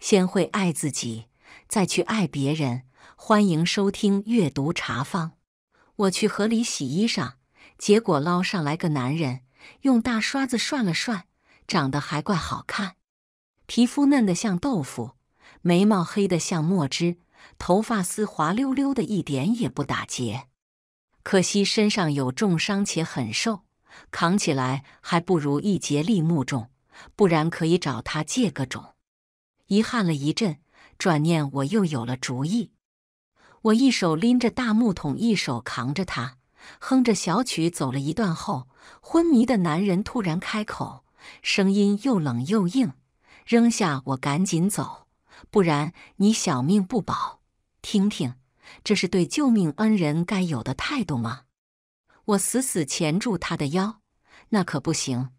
先会爱自己，再去爱别人。欢迎收听阅读茶坊。我去河里洗衣裳，结果捞上来个男人，用大刷子涮了涮，长得还怪好看，皮肤嫩得像豆腐，眉毛黑得像墨汁，头发丝滑溜溜的，一点也不打结。可惜身上有重伤且很瘦，扛起来还不如一节立木重，不然可以找他借个种。遗憾了一阵，转念我又有了主意。我一手拎着大木桶，一手扛着它，哼着小曲走了一段后，昏迷的男人突然开口，声音又冷又硬：“扔下我赶紧走，不然你小命不保。”听听，这是对救命恩人该有的态度吗？我死死钳住他的腰：“那可不行，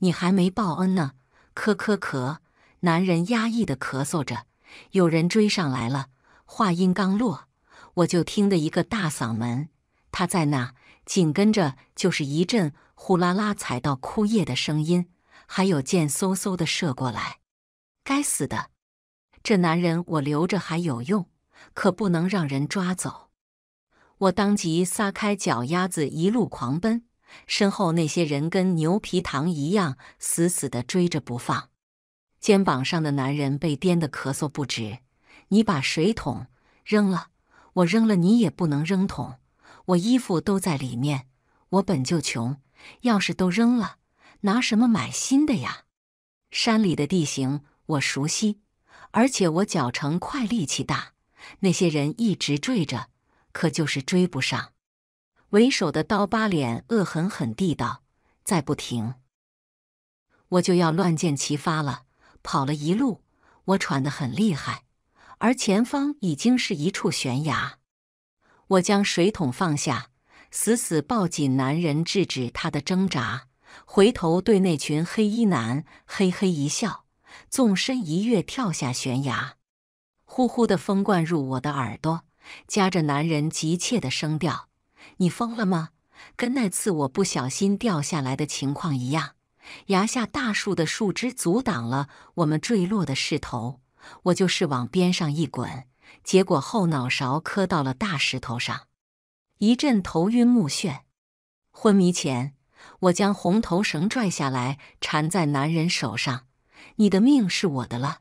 你还没报恩呢！”咳咳咳。男人压抑的咳嗽着，有人追上来了。话音刚落，我就听得一个大嗓门：“他在那，紧跟着就是一阵呼啦啦踩到枯叶的声音，还有箭嗖嗖的射过来。该死的，这男人我留着还有用，可不能让人抓走！我当即撒开脚丫子一路狂奔，身后那些人跟牛皮糖一样死死的追着不放。肩膀上的男人被颠得咳嗽不止。你把水桶扔了，我扔了，你也不能扔桶。我衣服都在里面，我本就穷，要是都扔了，拿什么买新的呀？山里的地形我熟悉，而且我脚程快，力气大。那些人一直追着，可就是追不上。为首的刀疤脸恶狠狠地道：“再不停，我就要乱箭齐发了。”跑了一路，我喘得很厉害，而前方已经是一处悬崖。我将水桶放下，死死抱紧男人，制止他的挣扎。回头对那群黑衣男嘿嘿一笑，纵身一跃跳下悬崖。呼呼的风灌入我的耳朵，夹着男人急切的声调：“你疯了吗？跟那次我不小心掉下来的情况一样。”崖下大树的树枝阻挡了我们坠落的势头，我就是往边上一滚，结果后脑勺磕到了大石头上，一阵头晕目眩。昏迷前，我将红头绳拽下来，缠在男人手上。你的命是我的了，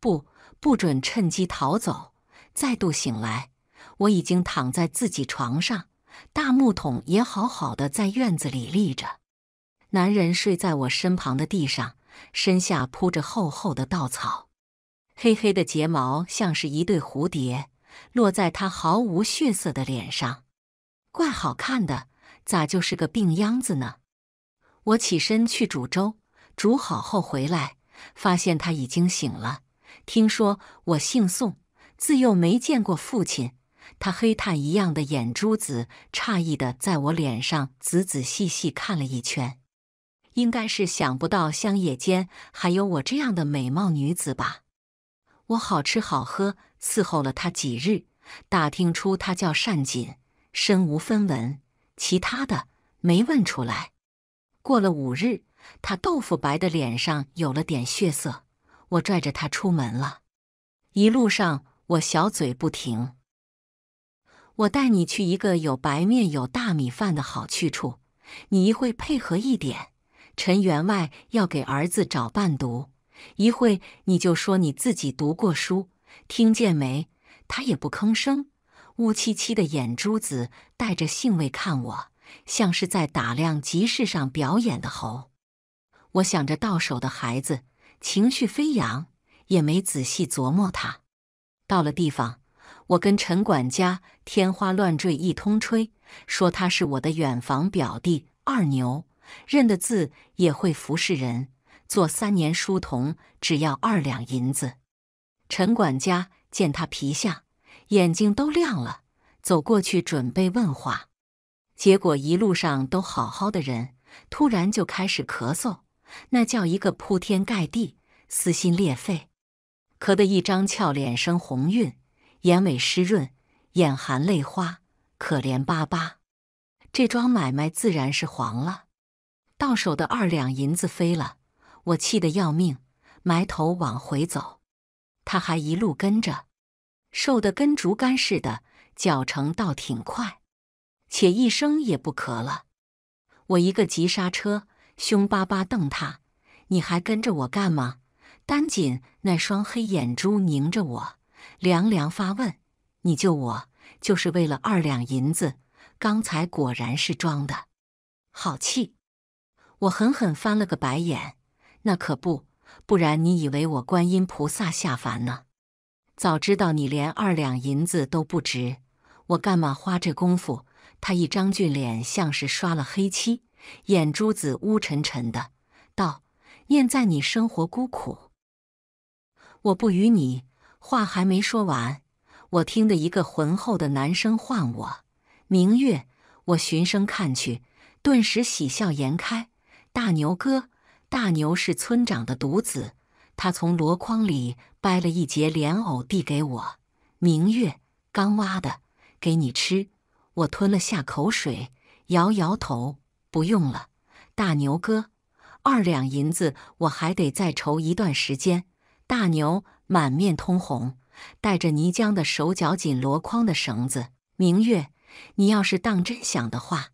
不，不准趁机逃走。再度醒来，我已经躺在自己床上，大木桶也好好的在院子里立着。男人睡在我身旁的地上，身下铺着厚厚的稻草，黑黑的睫毛像是一对蝴蝶，落在他毫无血色的脸上，怪好看的，咋就是个病秧子呢？我起身去煮粥，煮好后回来，发现他已经醒了。听说我姓宋，自幼没见过父亲，他黑炭一样的眼珠子诧异的在我脸上仔仔细细看了一圈。应该是想不到乡野间还有我这样的美貌女子吧？我好吃好喝伺候了她几日，打听出她叫单锦，身无分文，其他的没问出来。过了五日，她豆腐白的脸上有了点血色，我拽着她出门了。一路上我小嘴不停，我带你去一个有白面、有大米饭的好去处，你一会配合一点。陈员外要给儿子找伴读，一会你就说你自己读过书，听见没？他也不吭声，乌漆漆的眼珠子带着兴味看我，像是在打量集市上表演的猴。我想着到手的孩子，情绪飞扬，也没仔细琢磨他。到了地方，我跟陈管家天花乱坠一通吹，说他是我的远房表弟二牛。认的字也会服侍人，做三年书童只要二两银子。陈管家见他皮相，眼睛都亮了，走过去准备问话，结果一路上都好好的人，突然就开始咳嗽，那叫一个铺天盖地、撕心裂肺，咳得一张俏脸生红晕，眼尾湿润，眼含泪花，可怜巴巴。这桩买卖自然是黄了。到手的二两银子飞了，我气得要命，埋头往回走。他还一路跟着，瘦得跟竹竿似的，脚程倒挺快，且一声也不咳了。我一个急刹车，凶巴巴瞪他：“你还跟着我干吗？”丹锦那双黑眼珠凝着我，凉凉发问：“你救我就是为了二两银子？刚才果然是装的，好气！”我狠狠翻了个白眼，那可不，不然你以为我观音菩萨下凡呢？早知道你连二两银子都不值，我干嘛花这功夫？他一张俊脸像是刷了黑漆，眼珠子乌沉沉的，道：“念在你生活孤苦，我不与你。”话还没说完，我听得一个浑厚的男声唤我：“明月。”我循声看去，顿时喜笑颜开。大牛哥，大牛是村长的独子，他从箩筐里掰了一节莲藕递给我：“明月，刚挖的，给你吃。”我吞了下口水，摇摇头：“不用了。”大牛哥，二两银子我还得再筹一段时间。大牛满面通红，带着泥浆的手绞紧箩筐的绳子：“明月，你要是当真想的话，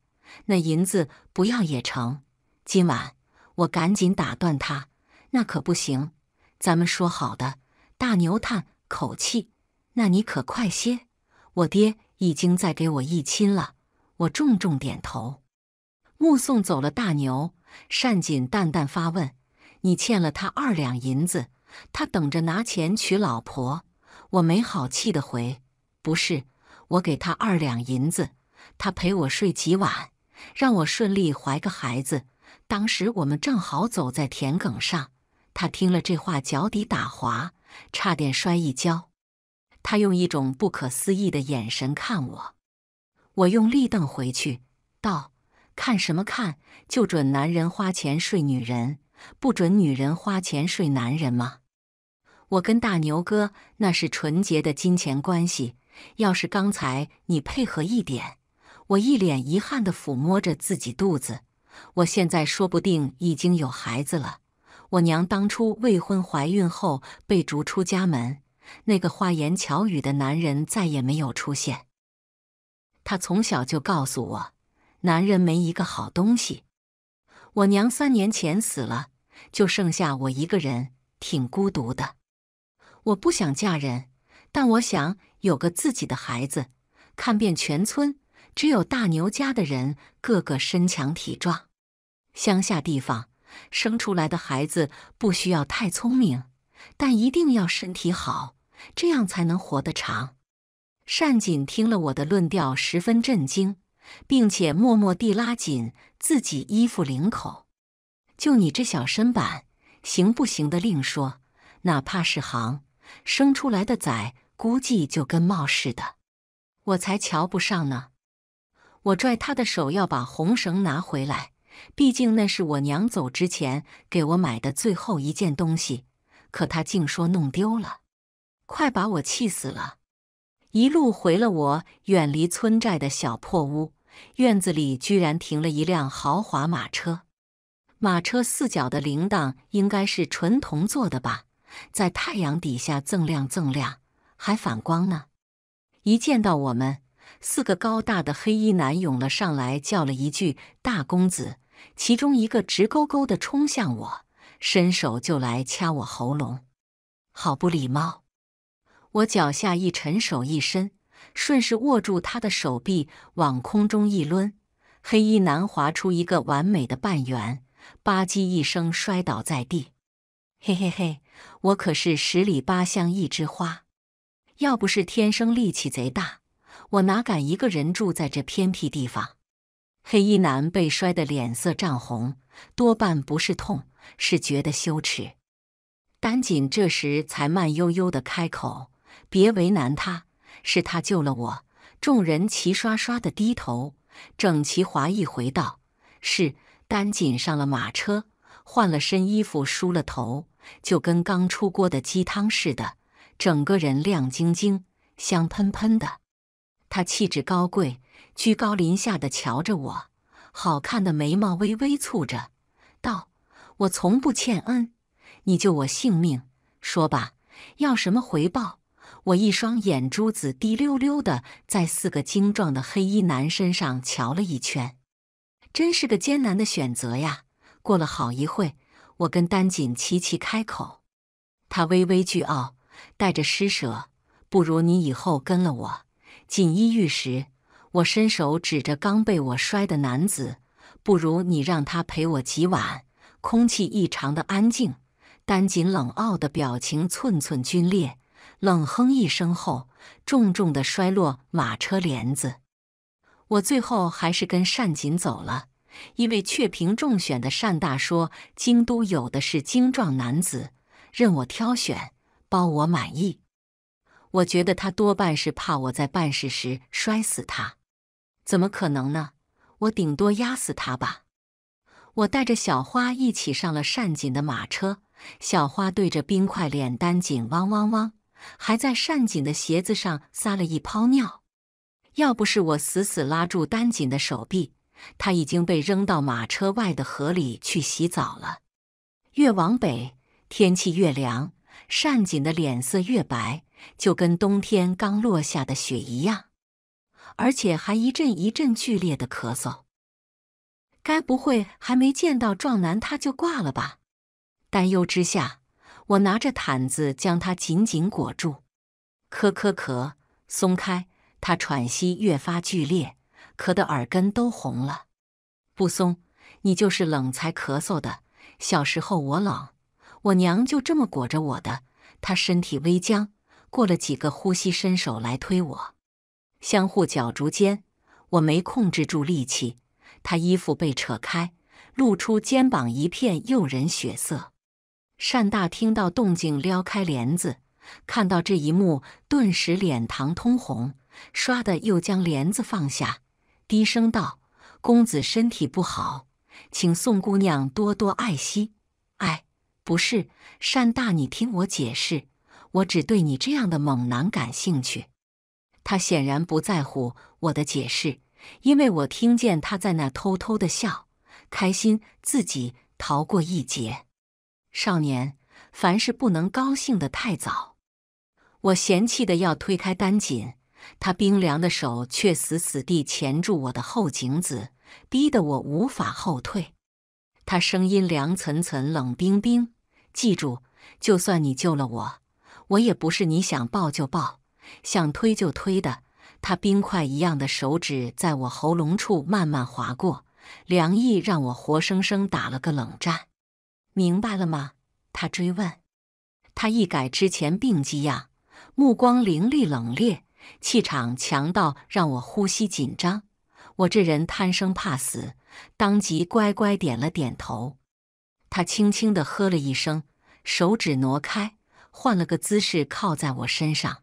那银子不要也成。”今晚我赶紧打断他，那可不行。咱们说好的。大牛叹口气，那你可快些。我爹已经在给我一亲了。我重重点头，目送走了大牛。善锦淡淡发问：“你欠了他二两银子，他等着拿钱娶老婆。”我没好气的回：“不是，我给他二两银子，他陪我睡几晚，让我顺利怀个孩子。”当时我们正好走在田埂上，他听了这话，脚底打滑，差点摔一跤。他用一种不可思议的眼神看我，我用力瞪回去，道：“看什么看？就准男人花钱睡女人，不准女人花钱睡男人吗？”我跟大牛哥那是纯洁的金钱关系。要是刚才你配合一点，我一脸遗憾地抚摸着自己肚子。我现在说不定已经有孩子了。我娘当初未婚怀孕后被逐出家门，那个花言巧语的男人再也没有出现。他从小就告诉我，男人没一个好东西。我娘三年前死了，就剩下我一个人，挺孤独的。我不想嫁人，但我想有个自己的孩子，看遍全村。只有大牛家的人个个身强体壮，乡下地方生出来的孩子不需要太聪明，但一定要身体好，这样才能活得长。善锦听了我的论调，十分震惊，并且默默地拉紧自己衣服领口。就你这小身板，行不行的？另说，哪怕是行，生出来的崽估计就跟冒似的，我才瞧不上呢。我拽他的手，要把红绳拿回来，毕竟那是我娘走之前给我买的最后一件东西。可他竟说弄丢了，快把我气死了！一路回了我远离村寨的小破屋，院子里居然停了一辆豪华马车，马车四角的铃铛应该是纯铜做的吧，在太阳底下锃亮锃亮，还反光呢。一见到我们。四个高大的黑衣男涌了上来，叫了一句“大公子”，其中一个直勾勾的冲向我，伸手就来掐我喉咙，好不礼貌！我脚下一沉，手一伸，顺势握住他的手臂，往空中一抡，黑衣男划出一个完美的半圆，吧唧一声摔倒在地。嘿嘿嘿，我可是十里八乡一枝花，要不是天生力气贼大。我哪敢一个人住在这偏僻地方？黑衣男被摔得脸色涨红，多半不是痛，是觉得羞耻。丹锦这时才慢悠悠地开口：“别为难他，是他救了我。”众人齐刷刷地低头，整齐划一回道：“是。”丹锦上了马车，换了身衣服，梳了头，就跟刚出锅的鸡汤似的，整个人亮晶晶、香喷喷的。他气质高贵，居高临下的瞧着我，好看的眉毛微微蹙着，道：“我从不欠恩，你救我性命，说吧，要什么回报？”我一双眼珠子滴溜溜的在四个精壮的黑衣男身上瞧了一圈，真是个艰难的选择呀。过了好一会，我跟丹锦齐齐开口，他微微倨傲，带着施舍：“不如你以后跟了我。”锦衣玉食，我伸手指着刚被我摔的男子，不如你让他陪我几晚。空气异常的安静，丹锦冷傲的表情寸寸皲裂，冷哼一声后，重重的摔落马车帘子。我最后还是跟单锦走了，因为雀屏中选的单大说，京都有的是精壮男子，任我挑选，包我满意。我觉得他多半是怕我在办事时摔死他，怎么可能呢？我顶多压死他吧。我带着小花一起上了善锦的马车，小花对着冰块脸丹锦汪汪汪，还在善锦的鞋子上撒了一泡尿。要不是我死死拉住丹锦的手臂，他已经被扔到马车外的河里去洗澡了。越往北，天气越凉，善锦的脸色越白。就跟冬天刚落下的雪一样，而且还一阵一阵剧烈的咳嗽。该不会还没见到壮男他就挂了吧？担忧之下，我拿着毯子将他紧紧裹住。咳咳咳，松开！他喘息越发剧烈，咳得耳根都红了。不松，你就是冷才咳嗽的。小时候我冷，我娘就这么裹着我的。他身体微僵。过了几个呼吸，伸手来推我，相互角逐间，我没控制住力气，他衣服被扯开，露出肩膀一片诱人血色。单大听到动静，撩开帘子，看到这一幕，顿时脸膛通红，唰的又将帘子放下，低声道：“公子身体不好，请宋姑娘多多爱惜。”“哎，不是，单大，你听我解释。”我只对你这样的猛男感兴趣。他显然不在乎我的解释，因为我听见他在那偷偷的笑，开心自己逃过一劫。少年，凡事不能高兴的太早。我嫌弃的要推开丹锦，他冰凉的手却死死地钳住我的后颈子，逼得我无法后退。他声音凉涔涔、冷冰冰，记住，就算你救了我。我也不是你想抱就抱，想推就推的。他冰块一样的手指在我喉咙处慢慢划过，凉意让我活生生打了个冷战。明白了吗？他追问。他一改之前病机呀，目光凌厉冷冽，气场强到让我呼吸紧张。我这人贪生怕死，当即乖乖点了点头。他轻轻的呵了一声，手指挪开。换了个姿势靠在我身上，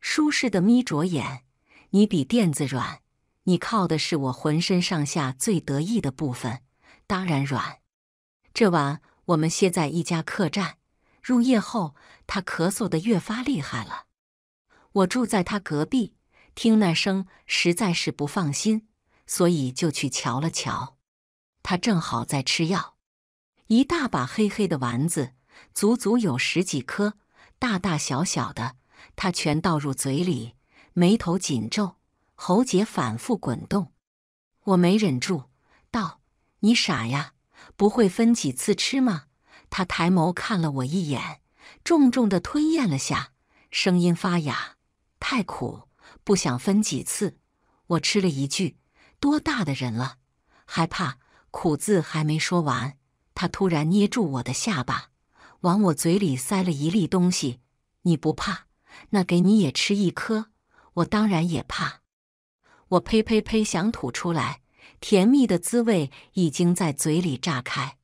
舒适的眯着眼。你比垫子软，你靠的是我浑身上下最得意的部分，当然软。这晚我们歇在一家客栈，入夜后他咳嗽的越发厉害了。我住在他隔壁，听那声实在是不放心，所以就去瞧了瞧。他正好在吃药，一大把黑黑的丸子。足足有十几颗，大大小小的，他全倒入嘴里，眉头紧皱，喉结反复滚动。我没忍住，道：“你傻呀，不会分几次吃吗？”他抬眸看了我一眼，重重地吞咽了下，声音发哑：“太苦，不想分几次。”我吃了一句：“多大的人了，还怕苦？”字还没说完，他突然捏住我的下巴。往我嘴里塞了一粒东西，你不怕？那给你也吃一颗。我当然也怕。我呸呸呸，想吐出来。甜蜜的滋味已经在嘴里炸开。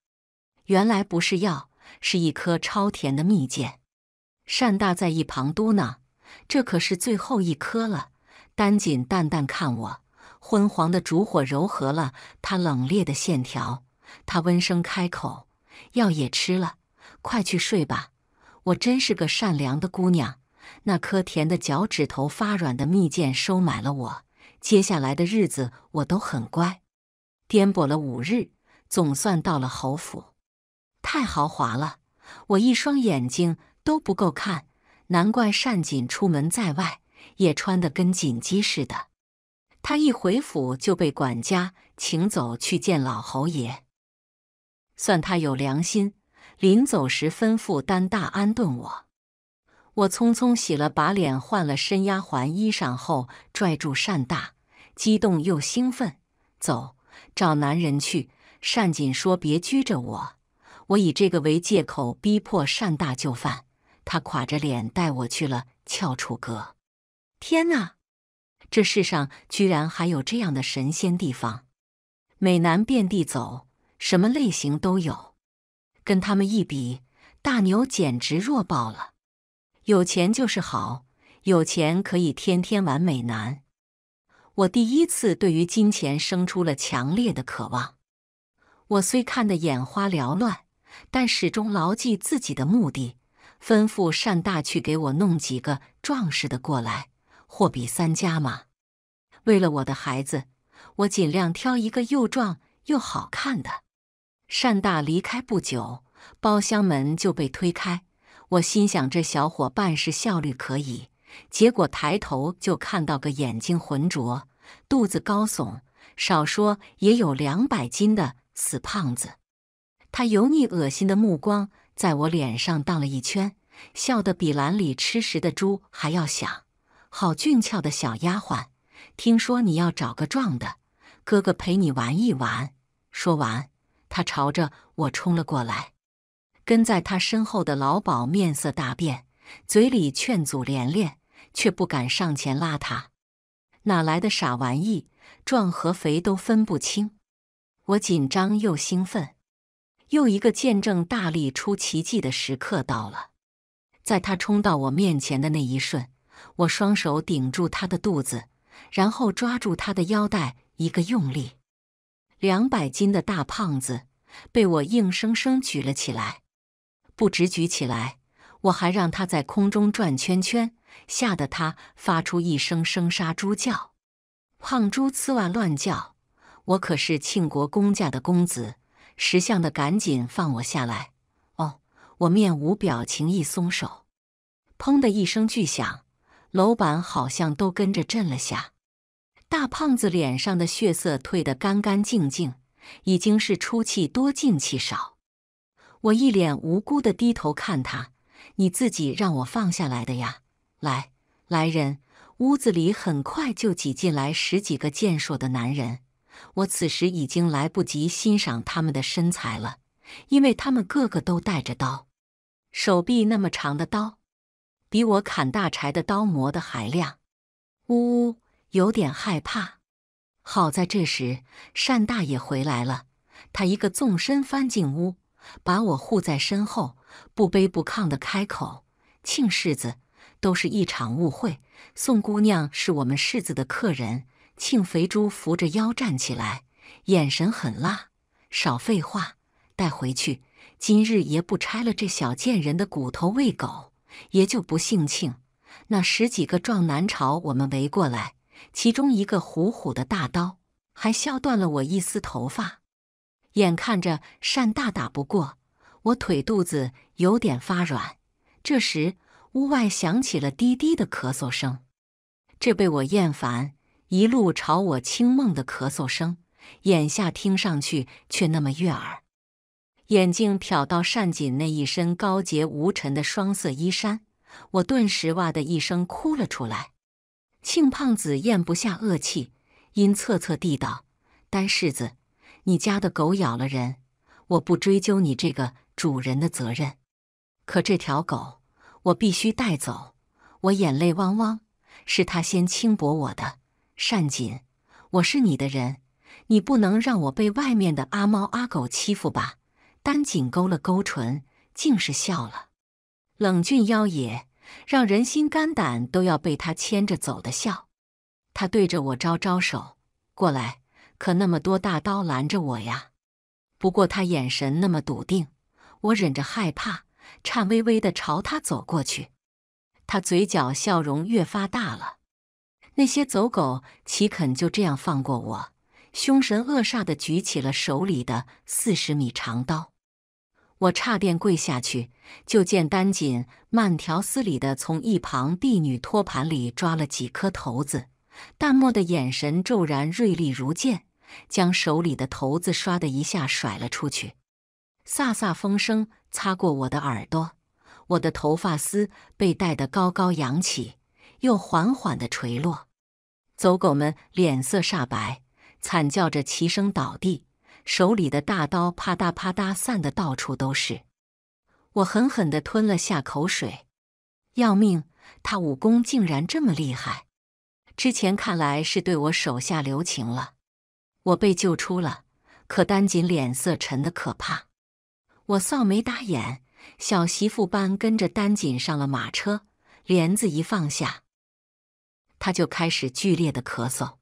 原来不是药，是一颗超甜的蜜饯。善大在一旁嘟囔：“这可是最后一颗了。”丹锦淡淡看我，昏黄的烛火柔和了他冷冽的线条。他温声开口：“药也吃了。”快去睡吧，我真是个善良的姑娘。那颗甜的脚趾头发软的蜜饯收买了我，接下来的日子我都很乖。颠簸了五日，总算到了侯府，太豪华了，我一双眼睛都不够看。难怪善锦出门在外也穿得跟锦鸡似的，他一回府就被管家请走去见老侯爷，算他有良心。临走时，吩咐丹大安顿我。我匆匆洗了把脸，换了身丫鬟衣裳后，拽住单大，激动又兴奋，走，找男人去。单锦说：“别拘着我。”我以这个为借口，逼迫单大就范。他垮着脸带我去了翘楚阁。天哪，这世上居然还有这样的神仙地方，美男遍地走，什么类型都有。跟他们一比，大牛简直弱爆了。有钱就是好，有钱可以天天玩美男。我第一次对于金钱生出了强烈的渴望。我虽看得眼花缭乱，但始终牢记自己的目的，吩咐善大去给我弄几个壮实的过来，货比三家嘛。为了我的孩子，我尽量挑一个又壮又好看的。单大离开不久，包厢门就被推开。我心想，这小伙办事效率可以。结果抬头就看到个眼睛浑浊、肚子高耸、少说也有两百斤的死胖子。他油腻恶心的目光在我脸上荡了一圈，笑得比栏里吃食的猪还要响。好俊俏的小丫鬟，听说你要找个壮的哥哥陪你玩一玩。说完。他朝着我冲了过来，跟在他身后的老鸨面色大变，嘴里劝阻连连，却不敢上前拉他。哪来的傻玩意，壮和肥都分不清！我紧张又兴奋，又一个见证大力出奇迹的时刻到了。在他冲到我面前的那一瞬，我双手顶住他的肚子，然后抓住他的腰带，一个用力。两百斤的大胖子被我硬生生举了起来，不止举起来，我还让他在空中转圈圈，吓得他发出一声声杀猪叫。胖猪呲哇乱叫，我可是庆国公家的公子，识相的赶紧放我下来。哦，我面无表情一松手，砰的一声巨响，楼板好像都跟着震了下。大胖子脸上的血色褪得干干净净，已经是出气多进气少。我一脸无辜地低头看他，你自己让我放下来的呀！来，来人！屋子里很快就挤进来十几个健硕的男人。我此时已经来不及欣赏他们的身材了，因为他们个个都带着刀，手臂那么长的刀，比我砍大柴的刀磨得还亮。呜呜。有点害怕，好在这时单大爷回来了，他一个纵身翻进屋，把我护在身后，不卑不亢的开口：“庆世子，都是一场误会，宋姑娘是我们世子的客人。”庆肥猪扶着腰站起来，眼神狠辣：“少废话，带回去！今日爷不拆了这小贱人的骨头喂狗，爷就不姓庆。”那十几个壮男朝我们围过来。其中一个虎虎的大刀，还削断了我一丝头发。眼看着单大打不过，我腿肚子有点发软。这时，屋外响起了低低的咳嗽声，这被我厌烦，一路朝我轻梦的咳嗽声，眼下听上去却那么悦耳。眼睛瞟到单瑾那一身高洁无尘的双色衣衫，我顿时哇的一声哭了出来。庆胖子咽不下恶气，阴恻恻地道：“单柿子，你家的狗咬了人，我不追究你这个主人的责任。可这条狗，我必须带走。”我眼泪汪汪，是他先轻薄我的。单锦，我是你的人，你不能让我被外面的阿猫阿狗欺负吧？单锦勾了勾唇，竟是笑了，冷峻妖冶。让人心肝胆都要被他牵着走的笑，他对着我招招手，过来。可那么多大刀拦着我呀！不过他眼神那么笃定，我忍着害怕，颤巍巍的朝他走过去。他嘴角笑容越发大了。那些走狗岂肯就这样放过我？凶神恶煞的举起了手里的四十米长刀。我差点跪下去，就见丹锦慢条斯理地从一旁婢女托盘里抓了几颗骰子，淡漠的眼神骤然锐利如剑，将手里的骰子刷的一下甩了出去，飒飒风声擦过我的耳朵，我的头发丝被带得高高扬起，又缓缓地垂落，走狗们脸色煞白，惨叫着齐声倒地。手里的大刀啪嗒啪嗒散的到处都是，我狠狠地吞了下口水，要命！他武功竟然这么厉害，之前看来是对我手下留情了。我被救出了，可丹锦脸色沉的可怕。我扫眉搭眼，小媳妇般跟着丹锦上了马车，帘子一放下，他就开始剧烈的咳嗽。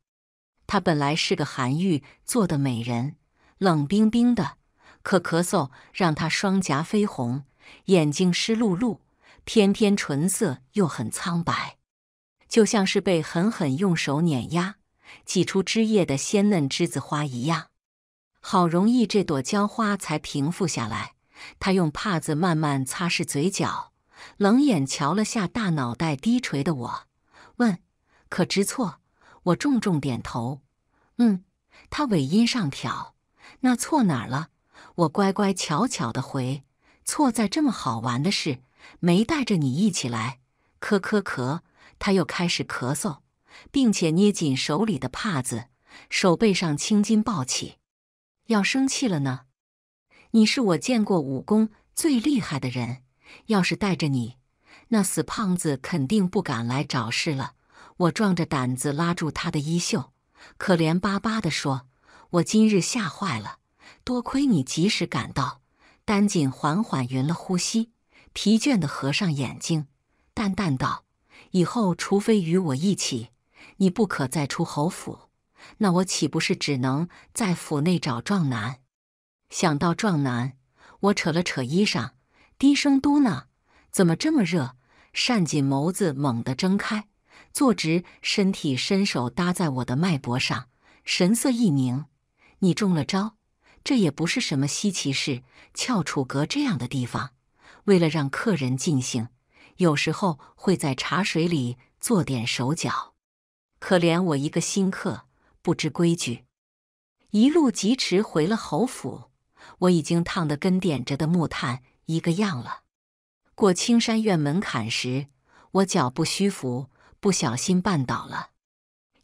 他本来是个寒玉做的美人。冷冰冰的，可咳嗽让他双颊绯红，眼睛湿漉漉，偏偏唇色又很苍白，就像是被狠狠用手碾压挤出汁液的鲜嫩栀子花一样。好容易这朵娇花才平复下来，他用帕子慢慢擦拭嘴角，冷眼瞧了下大脑袋低垂的我，问：“可知错？”我重重点头，“嗯。”他尾音上挑。那错哪儿了？我乖乖巧巧的回，错在这么好玩的事没带着你一起来。咳咳咳，他又开始咳嗽，并且捏紧手里的帕子，手背上青筋暴起，要生气了呢。你是我见过武功最厉害的人，要是带着你，那死胖子肯定不敢来找事了。我壮着胆子拉住他的衣袖，可怜巴巴地说。我今日吓坏了，多亏你及时赶到。单锦缓缓匀了呼吸，疲倦地合上眼睛，淡淡道：“以后除非与我一起，你不可再出侯府。那我岂不是只能在府内找壮男？”想到壮男，我扯了扯衣裳，低声嘟囔：“怎么这么热？”单锦眸子猛地睁开，坐直身体，伸手搭在我的脉搏上，神色一凝。你中了招，这也不是什么稀奇事。翘楚阁这样的地方，为了让客人尽兴，有时候会在茶水里做点手脚。可怜我一个新客，不知规矩，一路疾驰回了侯府，我已经烫得跟点着的木炭一个样了。过青山院门槛时，我脚步虚浮，不小心绊倒了，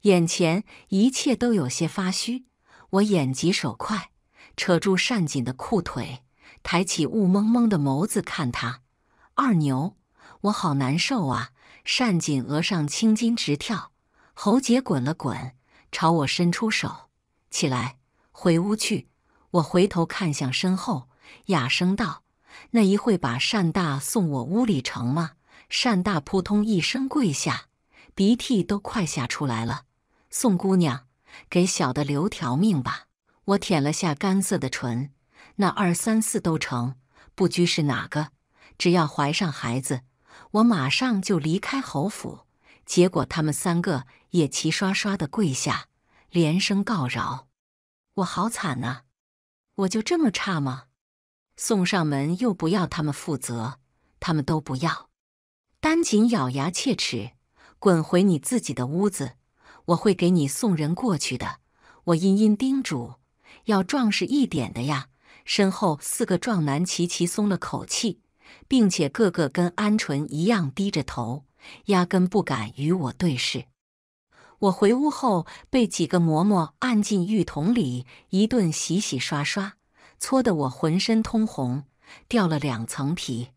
眼前一切都有些发虚。我眼疾手快，扯住善锦的裤腿，抬起雾蒙蒙的眸子看他。二牛，我好难受啊！善锦额上青筋直跳，喉结滚了滚，朝我伸出手：“起来，回屋去。”我回头看向身后，哑声道：“那一会把善大送我屋里成吗？”善大扑通一声跪下，鼻涕都快吓出来了：“宋姑娘。”给小的留条命吧！我舔了下干涩的唇，那二三四都成，不拘是哪个，只要怀上孩子，我马上就离开侯府。结果他们三个也齐刷刷的跪下，连声告饶。我好惨啊！我就这么差吗？送上门又不要他们负责，他们都不要。丹锦咬牙切齿：“滚回你自己的屋子！”我会给你送人过去的，我殷殷叮嘱，要壮实一点的呀。身后四个壮男齐齐松了口气，并且个个跟鹌鹑一样低着头，压根不敢与我对视。我回屋后被几个嬷嬷按进浴桶里，一顿洗洗刷刷，搓得我浑身通红，掉了两层皮。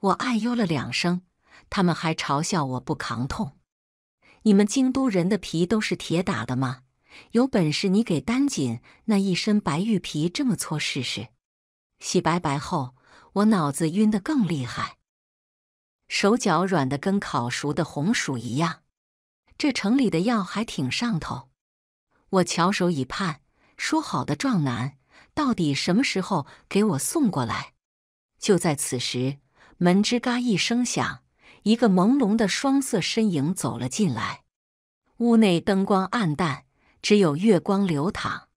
我哎呦了两声，他们还嘲笑我不扛痛。你们京都人的皮都是铁打的吗？有本事你给丹锦那一身白玉皮这么搓试试！洗白白后，我脑子晕得更厉害，手脚软得跟烤熟的红薯一样。这城里的药还挺上头，我翘首以盼，说好的壮男到底什么时候给我送过来？就在此时，门吱嘎一声响。一个朦胧的双色身影走了进来，屋内灯光暗淡，只有月光流淌。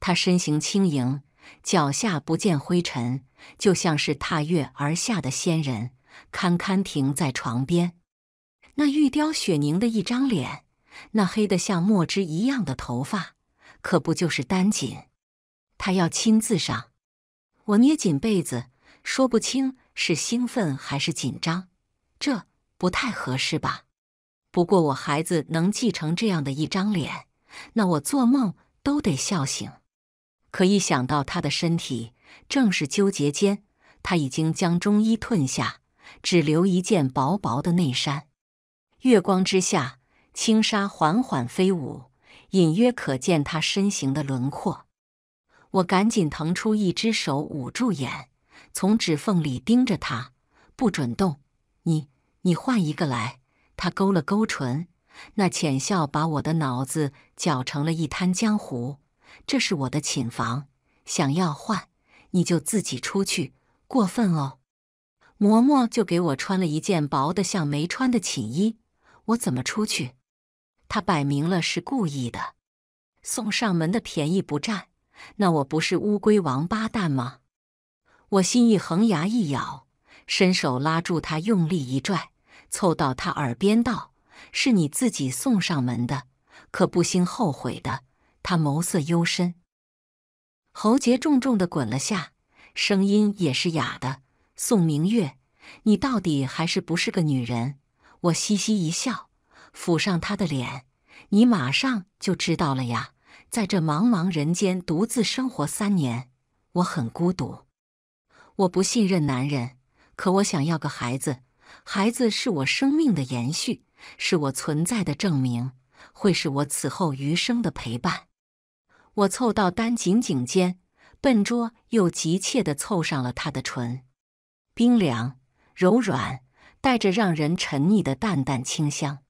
他身形轻盈，脚下不见灰尘，就像是踏月而下的仙人，堪堪停在床边。那玉雕雪凝的一张脸，那黑的像墨汁一样的头发，可不就是丹锦？他要亲自上。我捏紧被子，说不清是兴奋还是紧张。这不太合适吧？不过我孩子能继承这样的一张脸，那我做梦都得笑醒。可一想到他的身体正是纠结间，他已经将中衣褪下，只留一件薄薄的内衫。月光之下，轻纱缓缓飞舞，隐约可见他身形的轮廓。我赶紧腾出一只手捂住眼，从指缝里盯着他，不准动。你你换一个来，他勾了勾唇，那浅笑把我的脑子搅成了一滩浆糊。这是我的寝房，想要换你就自己出去，过分哦。嬷嬷就给我穿了一件薄的像没穿的寝衣，我怎么出去？他摆明了是故意的，送上门的便宜不占，那我不是乌龟王八蛋吗？我心一横，牙一咬。伸手拉住他，用力一拽，凑到他耳边道：“是你自己送上门的，可不兴后悔的。”他眸色幽深，喉结重重的滚了下，声音也是哑的。“宋明月，你到底还是不是个女人？”我嘻嘻一笑，抚上他的脸：“你马上就知道了呀，在这茫茫人间独自生活三年，我很孤独，我不信任男人。”可我想要个孩子，孩子是我生命的延续，是我存在的证明，会是我此后余生的陪伴。我凑到丹颈颈间，笨拙又急切地凑上了他的唇，冰凉、柔软，带着让人沉溺的淡淡清香。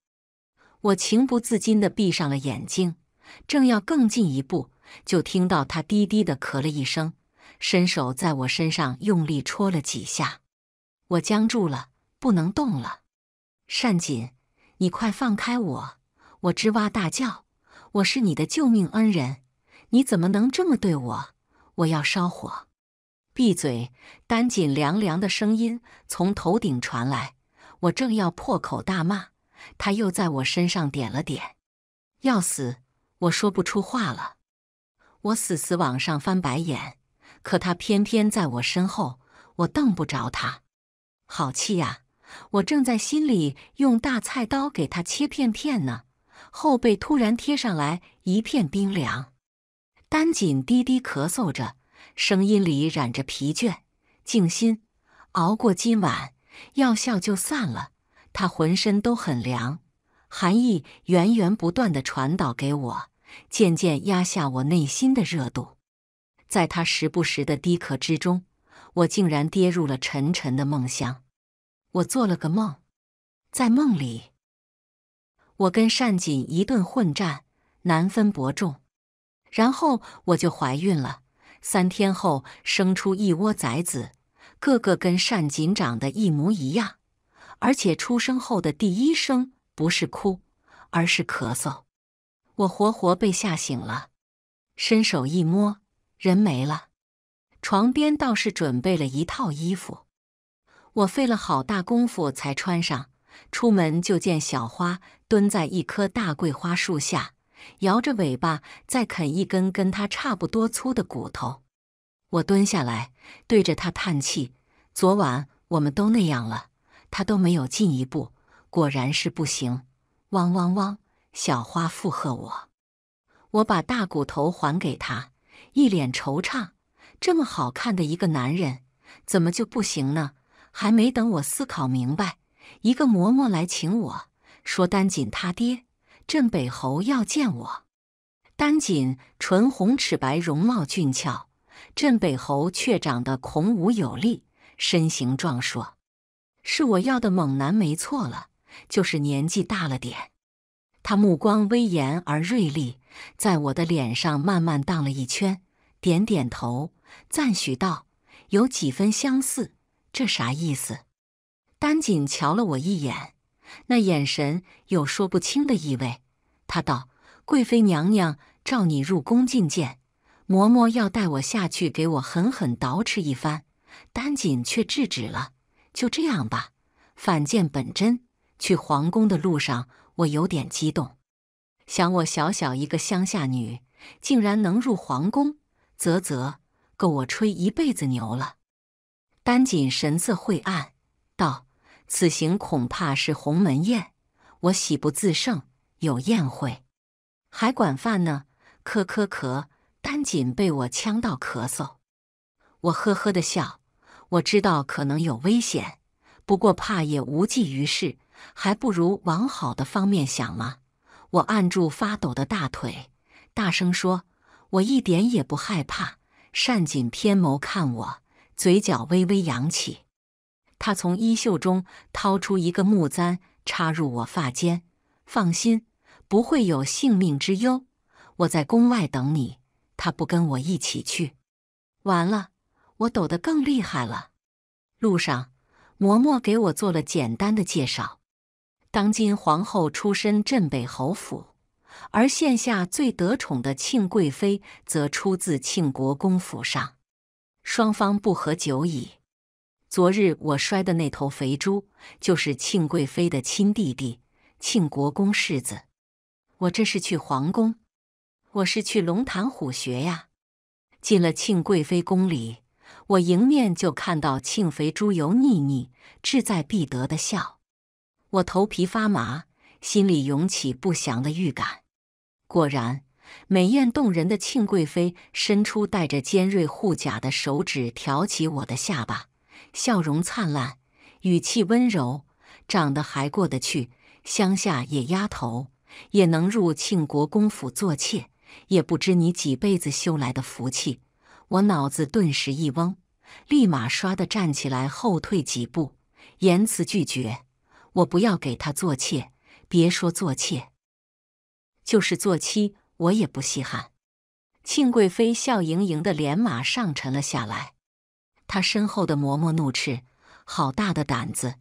我情不自禁地闭上了眼睛，正要更进一步，就听到他低低地咳了一声，伸手在我身上用力戳了几下。我僵住了，不能动了。单锦，你快放开我！我吱哇大叫，我是你的救命恩人，你怎么能这么对我？我要烧火！闭嘴！单锦凉凉的声音从头顶传来。我正要破口大骂，他又在我身上点了点。要死！我说不出话了。我死死往上翻白眼，可他偏偏在我身后，我瞪不着他。好气呀！我正在心里用大菜刀给他切片片呢，后背突然贴上来一片冰凉。丹锦低低咳嗽着，声音里染着疲倦。静心，熬过今晚，药效就散了。他浑身都很凉，寒意源源不断的传导给我，渐渐压下我内心的热度。在他时不时的低咳之中，我竟然跌入了沉沉的梦乡。我做了个梦，在梦里，我跟单锦一顿混战，难分伯仲，然后我就怀孕了，三天后生出一窝崽子，个个跟单锦长得一模一样，而且出生后的第一声不是哭，而是咳嗽，我活活被吓醒了，伸手一摸，人没了，床边倒是准备了一套衣服。我费了好大功夫才穿上，出门就见小花蹲在一棵大桂花树下，摇着尾巴在啃一根跟它差不多粗的骨头。我蹲下来对着它叹气：“昨晚我们都那样了，它都没有进一步，果然是不行。”汪汪汪！小花附和我。我把大骨头还给他，一脸惆怅：“这么好看的一个男人，怎么就不行呢？”还没等我思考明白，一个嬷嬷来请我说：“丹锦他爹，镇北侯要见我。”丹锦唇红齿白，容貌俊俏；镇北侯却长得孔武有力，身形壮硕，是我要的猛男，没错了，就是年纪大了点。他目光威严而锐利，在我的脸上慢慢荡了一圈，点点头，赞许道：“有几分相似。”这啥意思？丹锦瞧了我一眼，那眼神有说不清的意味。他道：“贵妃娘娘召你入宫觐见，嬷嬷要带我下去给我狠狠捯饬一番。”丹锦却制止了：“就这样吧，反见本真。”去皇宫的路上，我有点激动，想我小小一个乡下女，竟然能入皇宫，啧啧，够我吹一辈子牛了。丹锦神色晦暗，道：“此行恐怕是鸿门宴，我喜不自胜。有宴会，还管饭呢。”咳咳咳，丹锦被我呛到咳嗽。我呵呵的笑，我知道可能有危险，不过怕也无济于事，还不如往好的方面想嘛。我按住发抖的大腿，大声说：“我一点也不害怕。”单锦偏眸看我。嘴角微微扬起，他从衣袖中掏出一个木簪，插入我发间。放心，不会有性命之忧。我在宫外等你。他不跟我一起去。完了，我抖得更厉害了。路上，嬷嬷给我做了简单的介绍：当今皇后出身镇北侯府，而现下最得宠的庆贵妃则出自庆国公府上。双方不和久矣。昨日我摔的那头肥猪，就是庆贵妃的亲弟弟庆国公世子。我这是去皇宫，我是去龙潭虎穴呀！进了庆贵妃宫里，我迎面就看到庆肥猪油腻腻、志在必得的笑，我头皮发麻，心里涌起不祥的预感。果然。美艳动人的庆贵妃伸出带着尖锐护甲的手指挑起我的下巴，笑容灿烂，语气温柔，长得还过得去，乡下野丫头也能入庆国公府做妾，也不知你几辈子修来的福气。我脑子顿时一嗡，立马唰地站起来，后退几步，言辞拒绝：“我不要给她做妾，别说做妾，就是做妻。”我也不稀罕。庆贵妃笑盈盈的脸马上沉了下来。她身后的嬷嬷怒斥：“好大的胆子！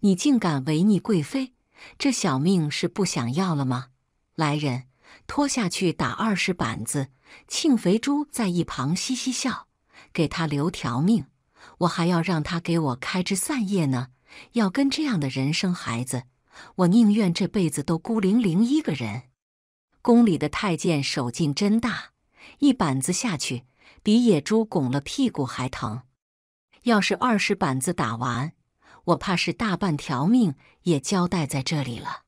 你竟敢违逆贵妃，这小命是不想要了吗？”来人，拖下去打二十板子！庆肥猪在一旁嘻嘻笑：“给他留条命，我还要让他给我开枝散叶呢。要跟这样的人生孩子，我宁愿这辈子都孤零零一个人。”宫里的太监手劲真大，一板子下去比野猪拱了屁股还疼。要是二十板子打完，我怕是大半条命也交代在这里了。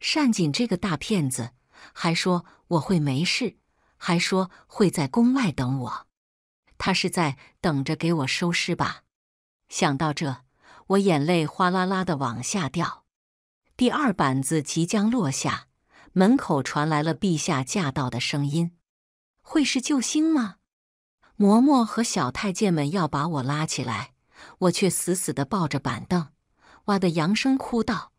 单锦这个大骗子还说我会没事，还说会在宫外等我。他是在等着给我收尸吧？想到这，我眼泪哗啦啦的往下掉。第二板子即将落下。门口传来了“陛下驾到”的声音，会是救星吗？嬷嬷和小太监们要把我拉起来，我却死死地抱着板凳，哇的扬声哭道：“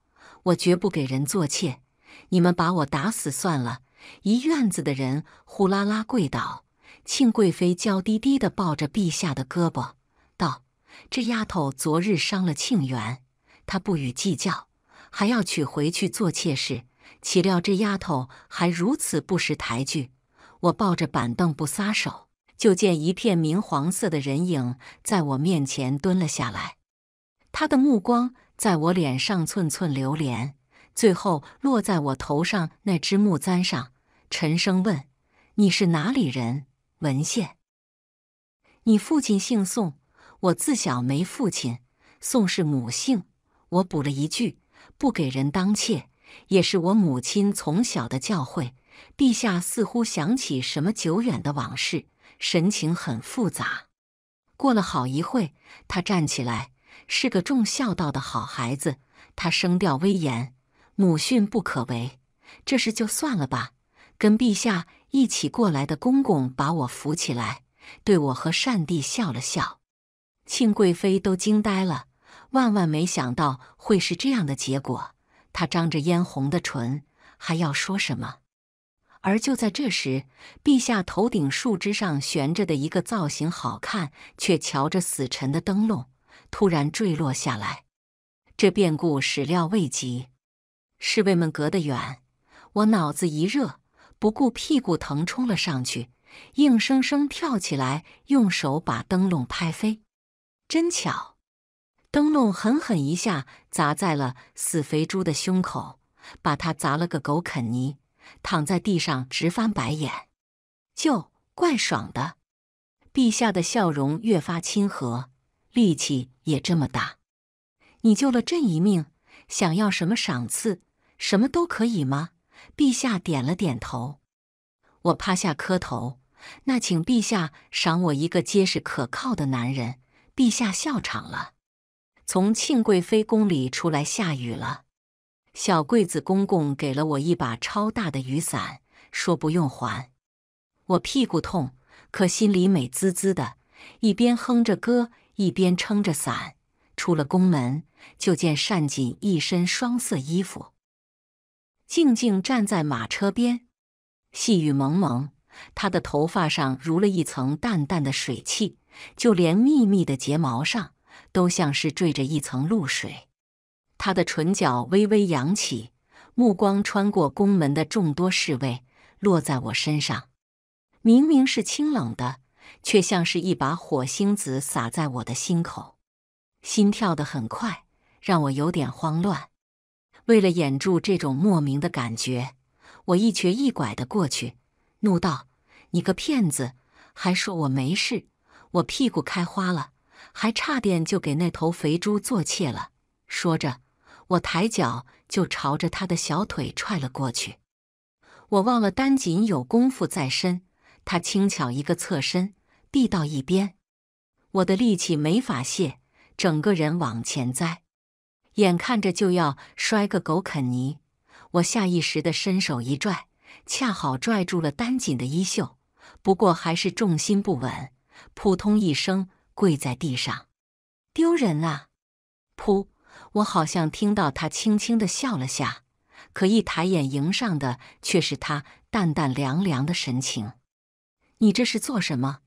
我绝不给人做妾，你们把我打死算了！”一院子的人呼啦啦跪倒，庆贵妃娇滴滴地抱着陛下的胳膊道：“这丫头昨日伤了庆元，她不与计较，还要娶回去做妾侍。”岂料这丫头还如此不识抬举，我抱着板凳不撒手，就见一片明黄色的人影在我面前蹲了下来。他的目光在我脸上寸寸流连，最后落在我头上那只木簪上，沉声问：“你是哪里人？”“文献？你父亲姓宋。”“我自小没父亲。”“宋是母姓。”我补了一句：“不给人当妾。”也是我母亲从小的教诲。陛下似乎想起什么久远的往事，神情很复杂。过了好一会，他站起来，是个重孝道的好孩子。他声调威严：“母训不可违，这事就算了吧。”跟陛下一起过来的公公把我扶起来，对我和善帝笑了笑。庆贵妃都惊呆了，万万没想到会是这样的结果。他张着嫣红的唇，还要说什么？而就在这时，陛下头顶树枝上悬着的一个造型好看却瞧着死沉的灯笼，突然坠落下来。这变故始料未及，侍卫们隔得远，我脑子一热，不顾屁股疼，冲了上去，硬生生跳起来，用手把灯笼拍飞。真巧。灯笼狠狠一下砸在了死肥猪的胸口，把他砸了个狗啃泥，躺在地上直翻白眼，就怪爽的。陛下的笑容越发亲和，力气也这么大。你救了朕一命，想要什么赏赐，什么都可以吗？陛下点了点头。我趴下磕头，那请陛下赏我一个结实可靠的男人。陛下笑场了。从庆贵妃宫里出来，下雨了。小桂子公公给了我一把超大的雨伞，说不用还。我屁股痛，可心里美滋滋的，一边哼着歌，一边撑着伞出了宫门，就见单锦一身双色衣服，静静站在马车边。细雨蒙蒙，她的头发上如了一层淡淡的水汽，就连密密的睫毛上。都像是坠着一层露水，他的唇角微微扬起，目光穿过宫门的众多侍卫，落在我身上。明明是清冷的，却像是一把火星子洒在我的心口，心跳的很快，让我有点慌乱。为了掩住这种莫名的感觉，我一瘸一拐的过去，怒道：“你个骗子，还说我没事，我屁股开花了！”还差点就给那头肥猪做妾了。说着，我抬脚就朝着他的小腿踹了过去。我忘了丹锦有功夫在身，他轻巧一个侧身避到一边。我的力气没法卸，整个人往前栽，眼看着就要摔个狗啃泥。我下意识的伸手一拽，恰好拽住了丹锦的衣袖。不过还是重心不稳，扑通一声。跪在地上，丢人啊！噗，我好像听到他轻轻的笑了下，可一抬眼迎上的却是他淡淡凉凉的神情。你这是做什么？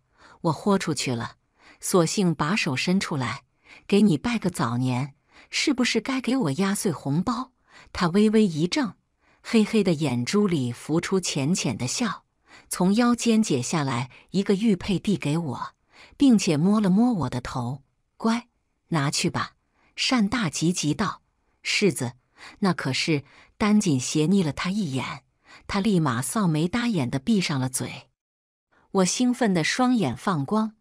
我豁出去了，索性把手伸出来，给你拜个早年。是不是该给我压岁红包？他微微一怔，黑黑的眼珠里浮出浅浅的笑，从腰间解下来一个玉佩递给我。并且摸了摸我的头，乖，拿去吧。单大急急道：“世子，那可是……”单锦斜睨了他一眼，他立马扫眉搭眼的闭上了嘴。我兴奋的双眼放光，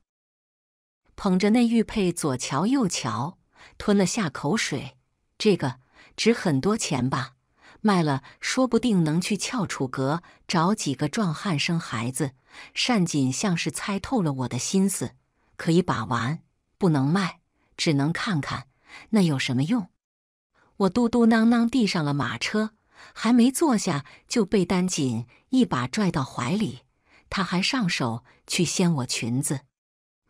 捧着那玉佩左瞧右瞧，吞了下口水。这个值很多钱吧？卖了说不定能去翘楚阁找几个壮汉生孩子。单锦像是猜透了我的心思。可以把玩，不能卖，只能看看，那有什么用？我嘟嘟囔囔递上了马车，还没坐下就被丹锦一把拽到怀里，他还上手去掀我裙子，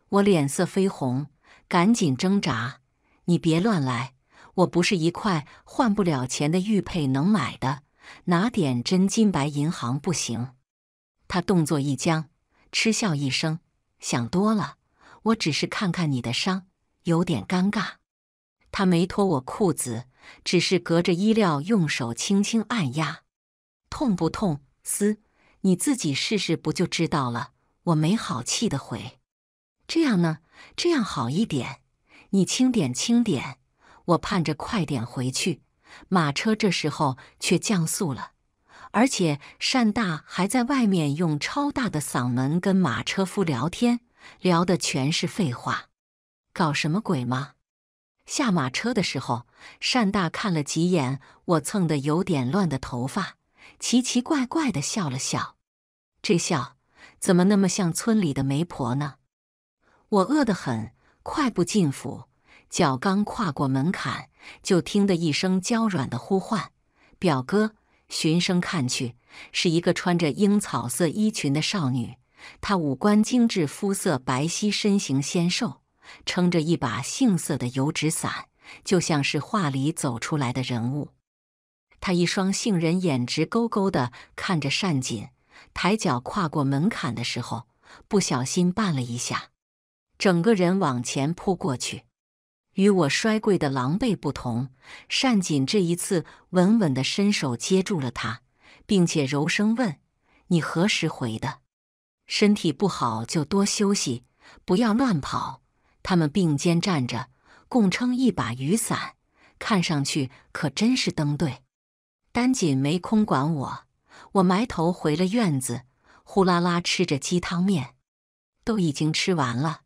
我脸色绯红，赶紧挣扎。你别乱来，我不是一块换不了钱的玉佩能买的，拿点真金白银行不行？他动作一僵，嗤笑一声，想多了。我只是看看你的伤，有点尴尬。他没脱我裤子，只是隔着衣料用手轻轻按压，痛不痛？嘶，你自己试试不就知道了？我没好气的回：“这样呢？这样好一点。你轻点，轻点。”我盼着快点回去。马车这时候却降速了，而且善大还在外面用超大的嗓门跟马车夫聊天。聊的全是废话，搞什么鬼嘛！下马车的时候，单大看了几眼我蹭的有点乱的头发，奇奇怪怪的笑了笑。这笑怎么那么像村里的媒婆呢？我饿得很，快步进府，脚刚跨过门槛，就听得一声娇软的呼唤：“表哥！”循声看去，是一个穿着樱草色衣裙的少女。他五官精致，肤色白皙，身形纤瘦，撑着一把杏色的油纸伞，就像是画里走出来的人物。他一双杏仁眼直勾勾的看着单瑾，抬脚跨过门槛的时候，不小心绊了一下，整个人往前扑过去。与我摔跪的狼狈不同，单瑾这一次稳稳地伸手接住了他，并且柔声问：“你何时回的？”身体不好就多休息，不要乱跑。他们并肩站着，共撑一把雨伞，看上去可真是登对。丹锦没空管我，我埋头回了院子，呼啦啦吃着鸡汤面，都已经吃完了。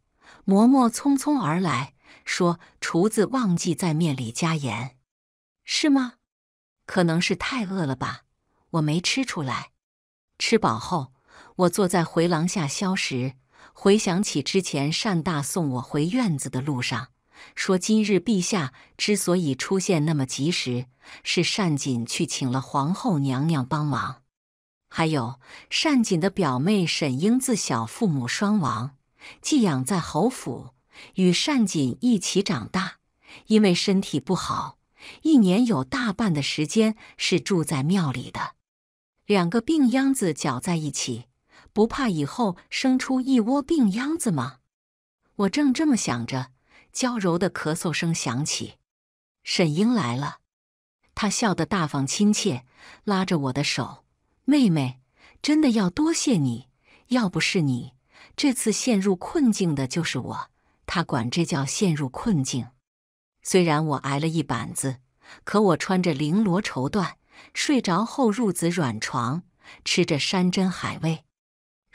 嬷嬷匆匆而来，说厨子忘记在面里加盐，是吗？可能是太饿了吧，我没吃出来。吃饱后。我坐在回廊下消食，回想起之前单大送我回院子的路上，说今日陛下之所以出现那么及时，是单锦去请了皇后娘娘帮忙。还有单锦的表妹沈英，自小父母双亡，寄养在侯府，与单锦一起长大。因为身体不好，一年有大半的时间是住在庙里的。两个病秧子搅在一起。不怕以后生出一窝病秧子吗？我正这么想着，娇柔的咳嗽声响起，沈英来了。她笑得大方亲切，拉着我的手：“妹妹，真的要多谢你，要不是你，这次陷入困境的就是我。”他管这叫陷入困境。虽然我挨了一板子，可我穿着绫罗绸缎，睡着后褥子软床，吃着山珍海味。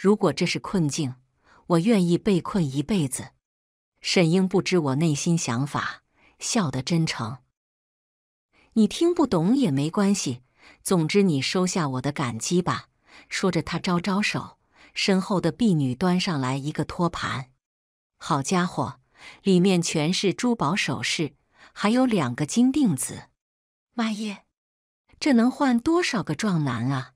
如果这是困境，我愿意被困一辈子。沈英不知我内心想法，笑得真诚。你听不懂也没关系，总之你收下我的感激吧。说着，他招招手，身后的婢女端上来一个托盘。好家伙，里面全是珠宝首饰，还有两个金锭子。妈耶，这能换多少个壮男啊！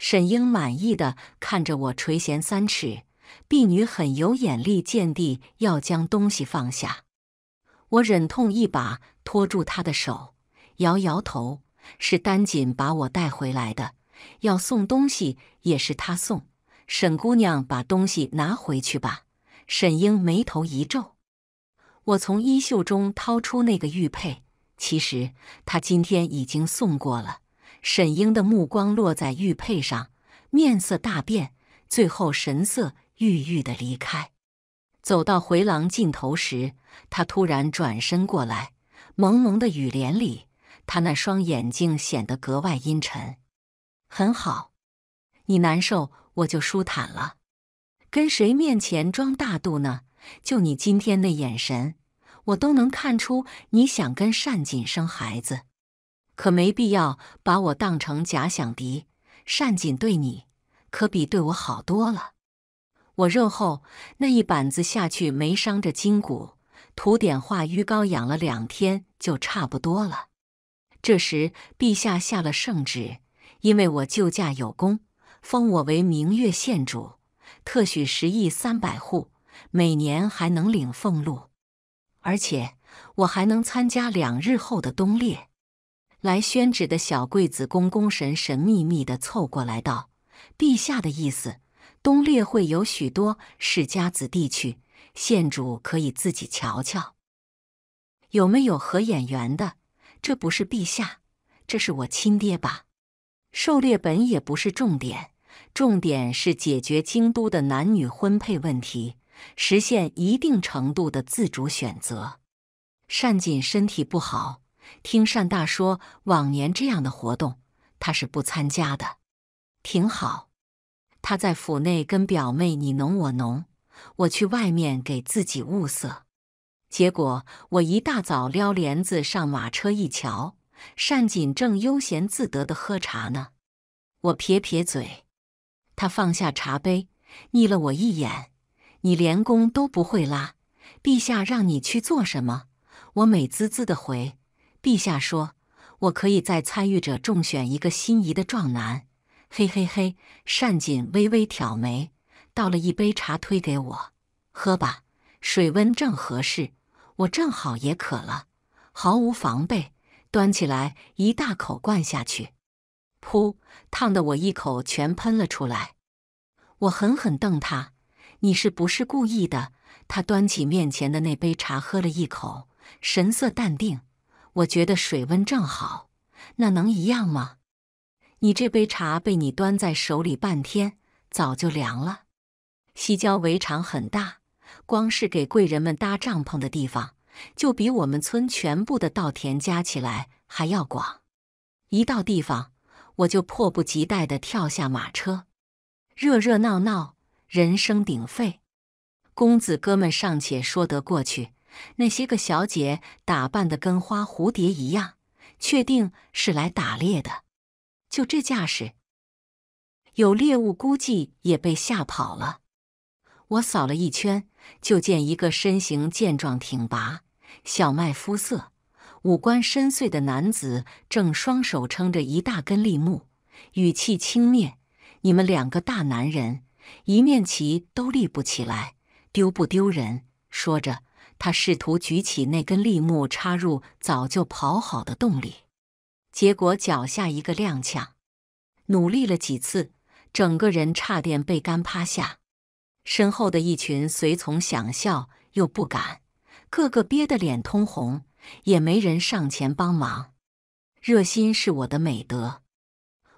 沈英满意的看着我，垂涎三尺。婢女很有眼力见地，要将东西放下。我忍痛一把拖住她的手，摇摇头：“是丹锦把我带回来的，要送东西也是他送。沈姑娘把东西拿回去吧。”沈英眉头一皱，我从衣袖中掏出那个玉佩。其实他今天已经送过了。沈英的目光落在玉佩上，面色大变，最后神色郁郁的离开。走到回廊尽头时，他突然转身过来。蒙蒙的雨帘里，他那双眼睛显得格外阴沉。很好，你难受我就舒坦了。跟谁面前装大度呢？就你今天那眼神，我都能看出你想跟单瑾生孩子。可没必要把我当成假想敌。善锦对你可比对我好多了。我肉厚，那一板子下去没伤着筋骨，涂点化瘀膏，养了两天就差不多了。这时，陛下下了圣旨，因为我救驾有功，封我为明月县主，特许十邑三百户，每年还能领俸禄，而且我还能参加两日后的冬猎。来宣旨的小桂子公公神神秘秘地凑过来道：“陛下的意思，东猎会有许多世家子弟去，县主可以自己瞧瞧，有没有合眼缘的。这不是陛下，这是我亲爹吧？狩猎本也不是重点，重点是解决京都的男女婚配问题，实现一定程度的自主选择。善锦身体不好。”听单大说，往年这样的活动他是不参加的，挺好。他在府内跟表妹你侬我侬，我去外面给自己物色。结果我一大早撩帘子上马车一瞧，单锦正悠闲自得的喝茶呢。我撇撇嘴，他放下茶杯，睨了我一眼：“你连弓都不会拉，陛下让你去做什么？”我美滋滋的回。陛下说：“我可以在参与者中选一个心仪的壮男。”嘿嘿嘿，单锦微微挑眉，倒了一杯茶推给我，喝吧，水温正合适，我正好也渴了。毫无防备，端起来一大口灌下去，噗，烫得我一口全喷了出来。我狠狠瞪他：“你是不是故意的？”他端起面前的那杯茶喝了一口，神色淡定。我觉得水温正好，那能一样吗？你这杯茶被你端在手里半天，早就凉了。西郊围场很大，光是给贵人们搭帐篷的地方，就比我们村全部的稻田加起来还要广。一到地方，我就迫不及待地跳下马车，热热闹闹，人声鼎沸。公子哥们尚且说得过去。那些个小姐打扮的跟花蝴蝶一样，确定是来打猎的。就这架势，有猎物估计也被吓跑了。我扫了一圈，就见一个身形健壮、挺拔、小麦肤色、五官深邃的男子，正双手撑着一大根立木，语气轻蔑：“你们两个大男人，一面旗都立不起来，丢不丢人？”说着。他试图举起那根立木，插入早就刨好的洞里，结果脚下一个踉跄，努力了几次，整个人差点被干趴下。身后的一群随从想笑又不敢，个个憋得脸通红，也没人上前帮忙。热心是我的美德。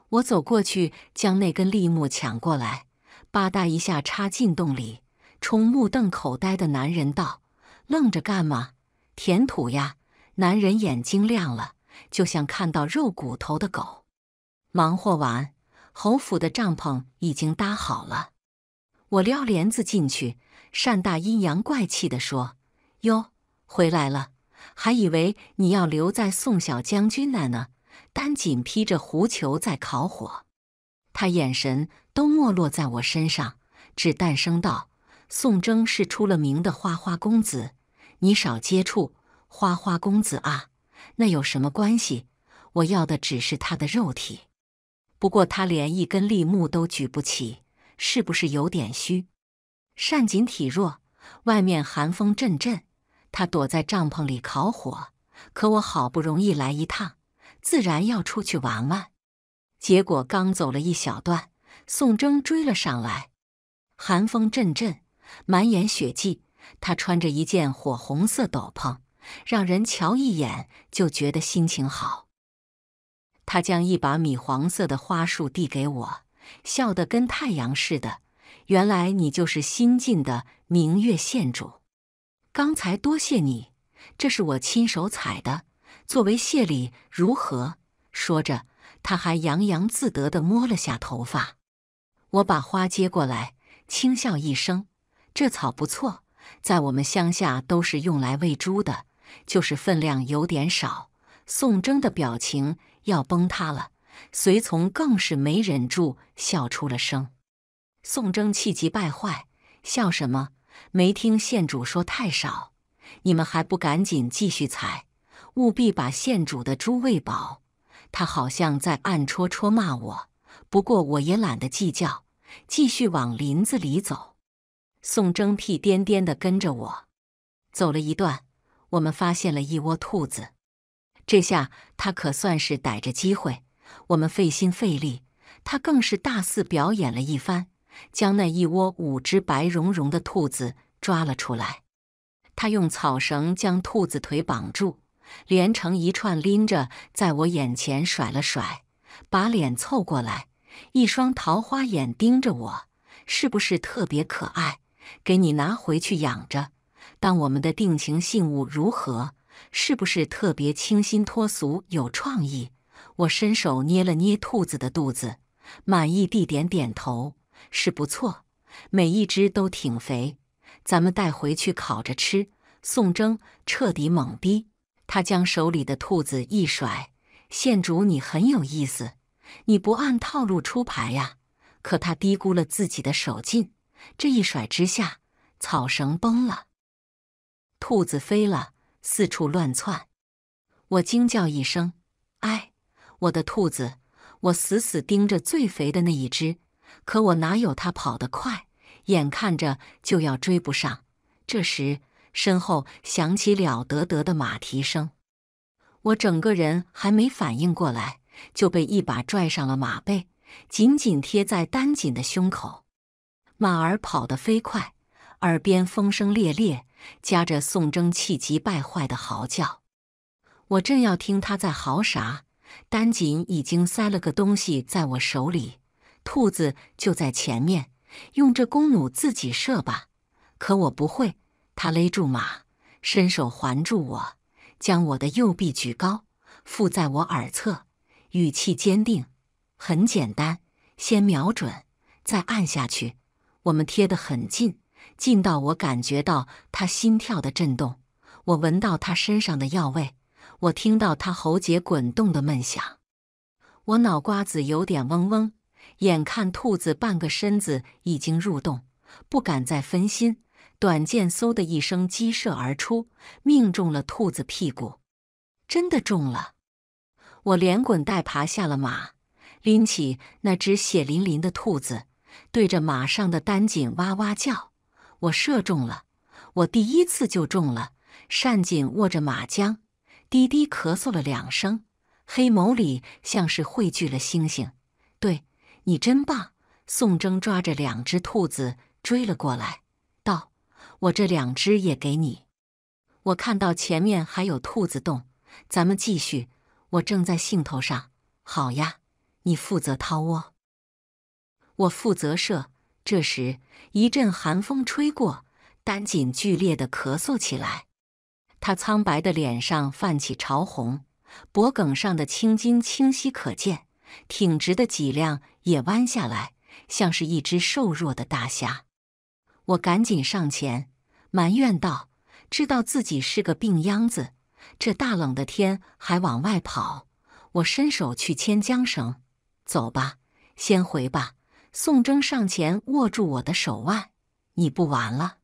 我走过去，将那根立木抢过来，吧嗒一下插进洞里，冲目瞪口呆的男人道。愣着干嘛？填土呀！男人眼睛亮了，就像看到肉骨头的狗。忙活完，侯府的帐篷已经搭好了。我撩帘子进去，单大阴阳怪气地说：“哟，回来了！还以为你要留在宋小将军那呢。”丹锦披着狐裘在烤火，他眼神都没落在我身上，只诞声道：“宋征是出了名的花花公子。”你少接触花花公子啊！那有什么关系？我要的只是他的肉体。不过他连一根立木都举不起，是不是有点虚？善锦体弱，外面寒风阵阵，他躲在帐篷里烤火。可我好不容易来一趟，自然要出去玩玩。结果刚走了一小段，宋征追了上来，寒风阵阵，满眼血迹。他穿着一件火红色斗篷，让人瞧一眼就觉得心情好。他将一把米黄色的花束递给我，笑得跟太阳似的。原来你就是新晋的明月县主。刚才多谢你，这是我亲手采的，作为谢礼如何？说着，他还洋洋自得地摸了下头发。我把花接过来，轻笑一声：“这草不错。”在我们乡下都是用来喂猪的，就是分量有点少。宋征的表情要崩塌了，随从更是没忍住笑出了声。宋征气急败坏：“笑什么？没听县主说太少？你们还不赶紧继续采，务必把县主的猪喂饱。”他好像在暗戳戳骂我，不过我也懒得计较，继续往林子里走。宋征屁颠颠的跟着我走了一段，我们发现了一窝兔子。这下他可算是逮着机会，我们费心费力，他更是大肆表演了一番，将那一窝五只白茸茸的兔子抓了出来。他用草绳将兔子腿绑住，连成一串拎着，在我眼前甩了甩，把脸凑过来，一双桃花眼盯着我，是不是特别可爱？给你拿回去养着，当我们的定情信物如何？是不是特别清新脱俗、有创意？我伸手捏了捏兔子的肚子，满意地点点头，是不错，每一只都挺肥，咱们带回去烤着吃。宋征彻底懵逼，他将手里的兔子一甩：“县主，你很有意思，你不按套路出牌呀！”可他低估了自己的手劲。这一甩之下，草绳崩了，兔子飞了，四处乱窜。我惊叫一声：“哎，我的兔子！”我死死盯着最肥的那一只，可我哪有它跑得快？眼看着就要追不上。这时，身后响起了得得的马蹄声，我整个人还没反应过来，就被一把拽上了马背，紧紧贴在丹锦的胸口。马儿跑得飞快，耳边风声烈烈，夹着宋征气急败坏的嚎叫。我正要听他在嚎啥，丹锦已经塞了个东西在我手里。兔子就在前面，用这弓弩自己射吧。可我不会。他勒住马，伸手环住我，将我的右臂举高，附在我耳侧，语气坚定：“很简单，先瞄准，再按下去。”我们贴得很近，近到我感觉到他心跳的震动，我闻到他身上的药味，我听到他喉结滚动的闷响，我脑瓜子有点嗡嗡。眼看兔子半个身子已经入洞，不敢再分心，短剑嗖的一声激射而出，命中了兔子屁股，真的中了。我连滚带爬下了马，拎起那只血淋淋的兔子。对着马上的单锦哇哇叫，我射中了，我第一次就中了。单锦握着马缰，低低咳嗽了两声，黑眸里像是汇聚了星星。对你真棒！宋征抓着两只兔子追了过来，道：“我这两只也给你。”我看到前面还有兔子洞，咱们继续。我正在兴头上，好呀，你负责掏窝。我负责射，这时一阵寒风吹过，丹锦剧烈的咳嗽起来。他苍白的脸上泛起潮红，脖颈上的青筋清晰可见，挺直的脊梁也弯下来，像是一只瘦弱的大虾。我赶紧上前埋怨道：“知道自己是个病秧子，这大冷的天还往外跑。”我伸手去牵缰绳：“走吧，先回吧。”宋征上前握住我的手腕，你不玩了？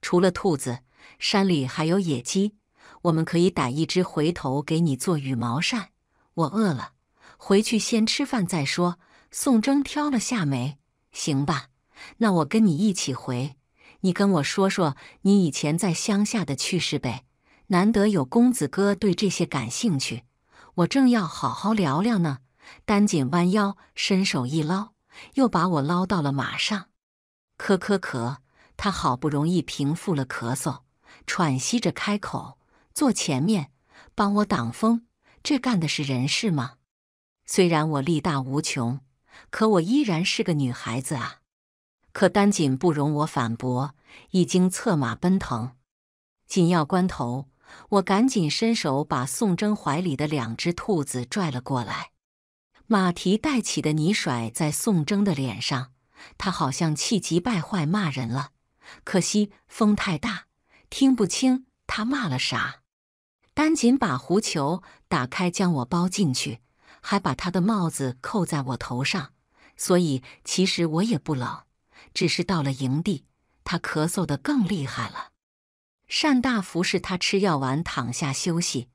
除了兔子，山里还有野鸡，我们可以逮一只，回头给你做羽毛扇。我饿了，回去先吃饭再说。宋征挑了下眉，行吧，那我跟你一起回。你跟我说说你以前在乡下的趣事呗，难得有公子哥对这些感兴趣。我正要好好聊聊呢。单锦弯腰伸手一捞。又把我捞到了马上，咳咳咳，他好不容易平复了咳嗽，喘息着开口：“坐前面，帮我挡风。这干的是人事吗？虽然我力大无穷，可我依然是个女孩子啊！”可单锦不容我反驳，已经策马奔腾。紧要关头，我赶紧伸手把宋征怀里的两只兔子拽了过来。马蹄带起的泥甩在宋征的脸上，他好像气急败坏骂人了。可惜风太大，听不清他骂了啥。丹锦把狐裘打开，将我包进去，还把他的帽子扣在我头上。所以其实我也不冷，只是到了营地，他咳嗽的更厉害了。单大福是他吃药丸躺下休息，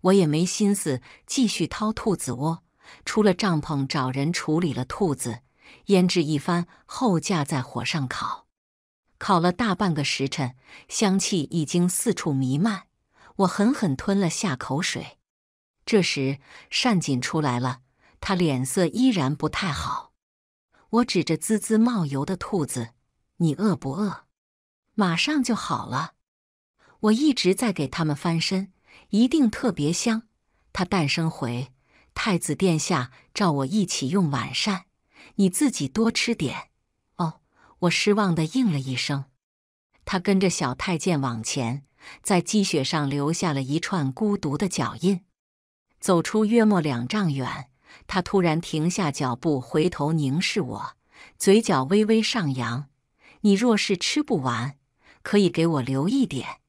我也没心思继续掏兔子窝。出了帐篷，找人处理了兔子，腌制一番后架在火上烤，烤了大半个时辰，香气已经四处弥漫。我狠狠吞了下口水。这时，善锦出来了，他脸色依然不太好。我指着滋滋冒油的兔子：“你饿不饿？马上就好了。”我一直在给他们翻身，一定特别香。他诞声回。太子殿下召我一起用晚膳，你自己多吃点。哦，我失望的应了一声。他跟着小太监往前，在积雪上留下了一串孤独的脚印。走出约莫两丈远，他突然停下脚步，回头凝视我，嘴角微微上扬。你若是吃不完，可以给我留一点。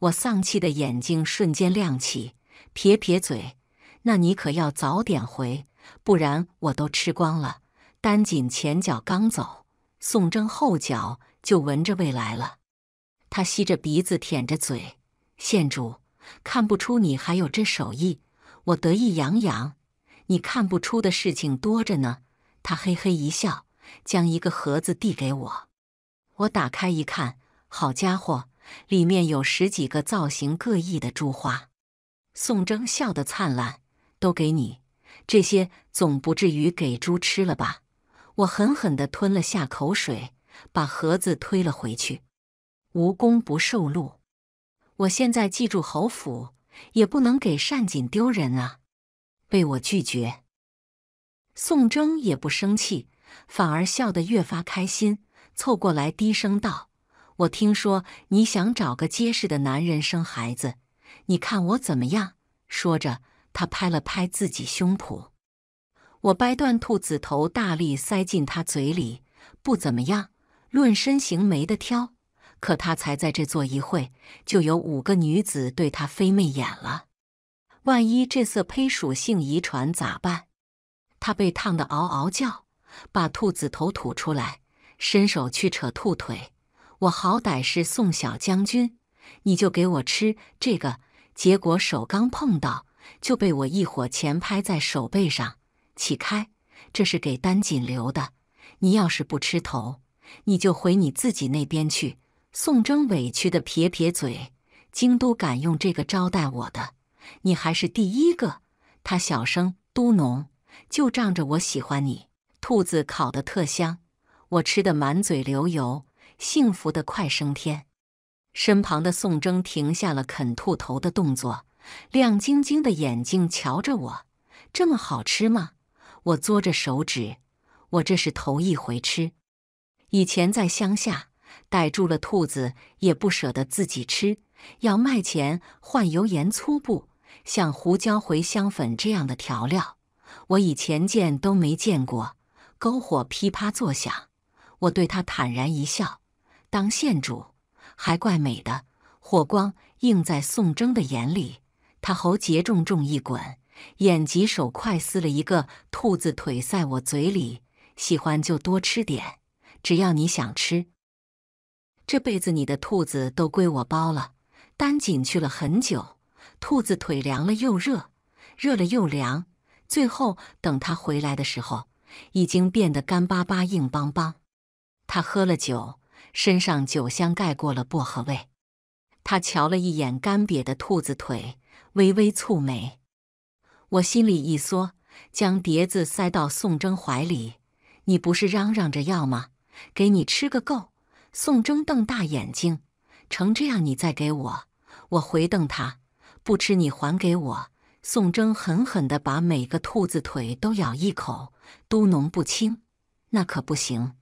我丧气的眼睛瞬间亮起，撇撇嘴。那你可要早点回，不然我都吃光了。丹锦前脚刚走，宋征后脚就闻着味来了。他吸着鼻子，舔着嘴。县主，看不出你还有这手艺，我得意洋洋。你看不出的事情多着呢。他嘿嘿一笑，将一个盒子递给我。我打开一看，好家伙，里面有十几个造型各异的珠花。宋征笑得灿烂。都给你，这些总不至于给猪吃了吧？我狠狠的吞了下口水，把盒子推了回去。无功不受禄，我现在记住侯府，也不能给单锦丢人啊！被我拒绝，宋征也不生气，反而笑得越发开心，凑过来低声道：“我听说你想找个结实的男人生孩子，你看我怎么样？”说着。他拍了拍自己胸脯，我掰断兔子头，大力塞进他嘴里。不怎么样，论身形没得挑，可他才在这坐一会，就有五个女子对他飞媚眼了。万一这色胚属性遗传咋办？他被烫得嗷嗷叫，把兔子头吐出来，伸手去扯兔腿。我好歹是宋小将军，你就给我吃这个。结果手刚碰到。就被我一伙前拍在手背上，起开！这是给丹锦留的。你要是不吃头，你就回你自己那边去。宋征委屈的撇撇嘴。京都敢用这个招待我的，你还是第一个。他小声嘟哝：“就仗着我喜欢你。”兔子烤的特香，我吃的满嘴流油，幸福的快升天。身旁的宋征停下了啃兔头的动作。亮晶晶的眼睛瞧着我，这么好吃吗？我嘬着手指，我这是头一回吃。以前在乡下，逮住了兔子也不舍得自己吃，要卖钱换油盐粗布。像胡椒、茴香粉这样的调料，我以前见都没见过。篝火噼啪作响，我对她坦然一笑。当县主还怪美的，火光映在宋征的眼里。他喉结重重一滚，眼疾手快撕了一个兔子腿塞我嘴里，喜欢就多吃点，只要你想吃，这辈子你的兔子都归我包了。丹锦去了很久，兔子腿凉了又热，热了又凉，最后等他回来的时候，已经变得干巴巴、硬邦邦。他喝了酒，身上酒香盖过了薄荷味。他瞧了一眼干瘪的兔子腿。微微蹙眉，我心里一缩，将碟子塞到宋征怀里。你不是嚷嚷着要吗？给你吃个够！宋征瞪大眼睛，成这样你再给我？我回瞪他，不吃你还给我？宋征狠狠的把每个兔子腿都咬一口，嘟哝不清：“那可不行，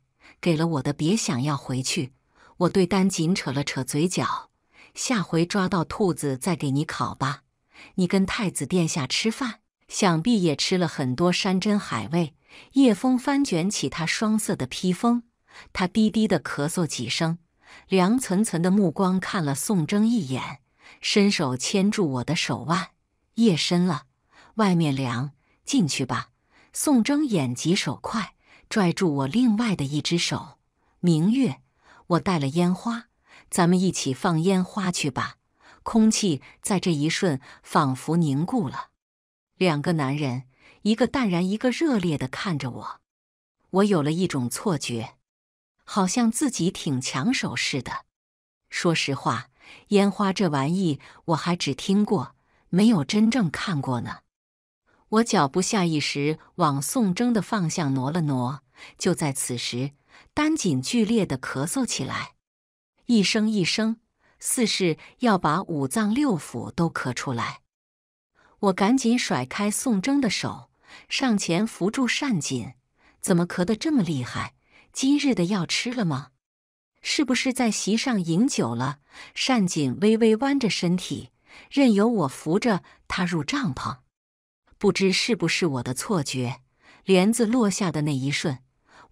给了我的别想要回去。我对丹锦扯了扯嘴角，下回抓到兔子再给你烤吧。你跟太子殿下吃饭，想必也吃了很多山珍海味。叶枫翻卷起他双色的披风，他低低的咳嗽几声，凉涔涔的目光看了宋征一眼，伸手牵住我的手腕。夜深了，外面凉，进去吧。宋征眼疾手快，拽住我另外的一只手。明月，我带了烟花，咱们一起放烟花去吧。空气在这一瞬仿佛凝固了，两个男人，一个淡然，一个热烈的看着我。我有了一种错觉，好像自己挺抢手似的。说实话，烟花这玩意我还只听过，没有真正看过呢。我脚步下意识往宋征的方向挪了挪。就在此时，丹锦剧烈的咳嗽起来，一声一声。似是要把五脏六腑都咳出来，我赶紧甩开宋征的手，上前扶住单瑾。怎么咳得这么厉害？今日的药吃了吗？是不是在席上饮酒了？单瑾微微弯着身体，任由我扶着他入帐篷。不知是不是我的错觉，帘子落下的那一瞬，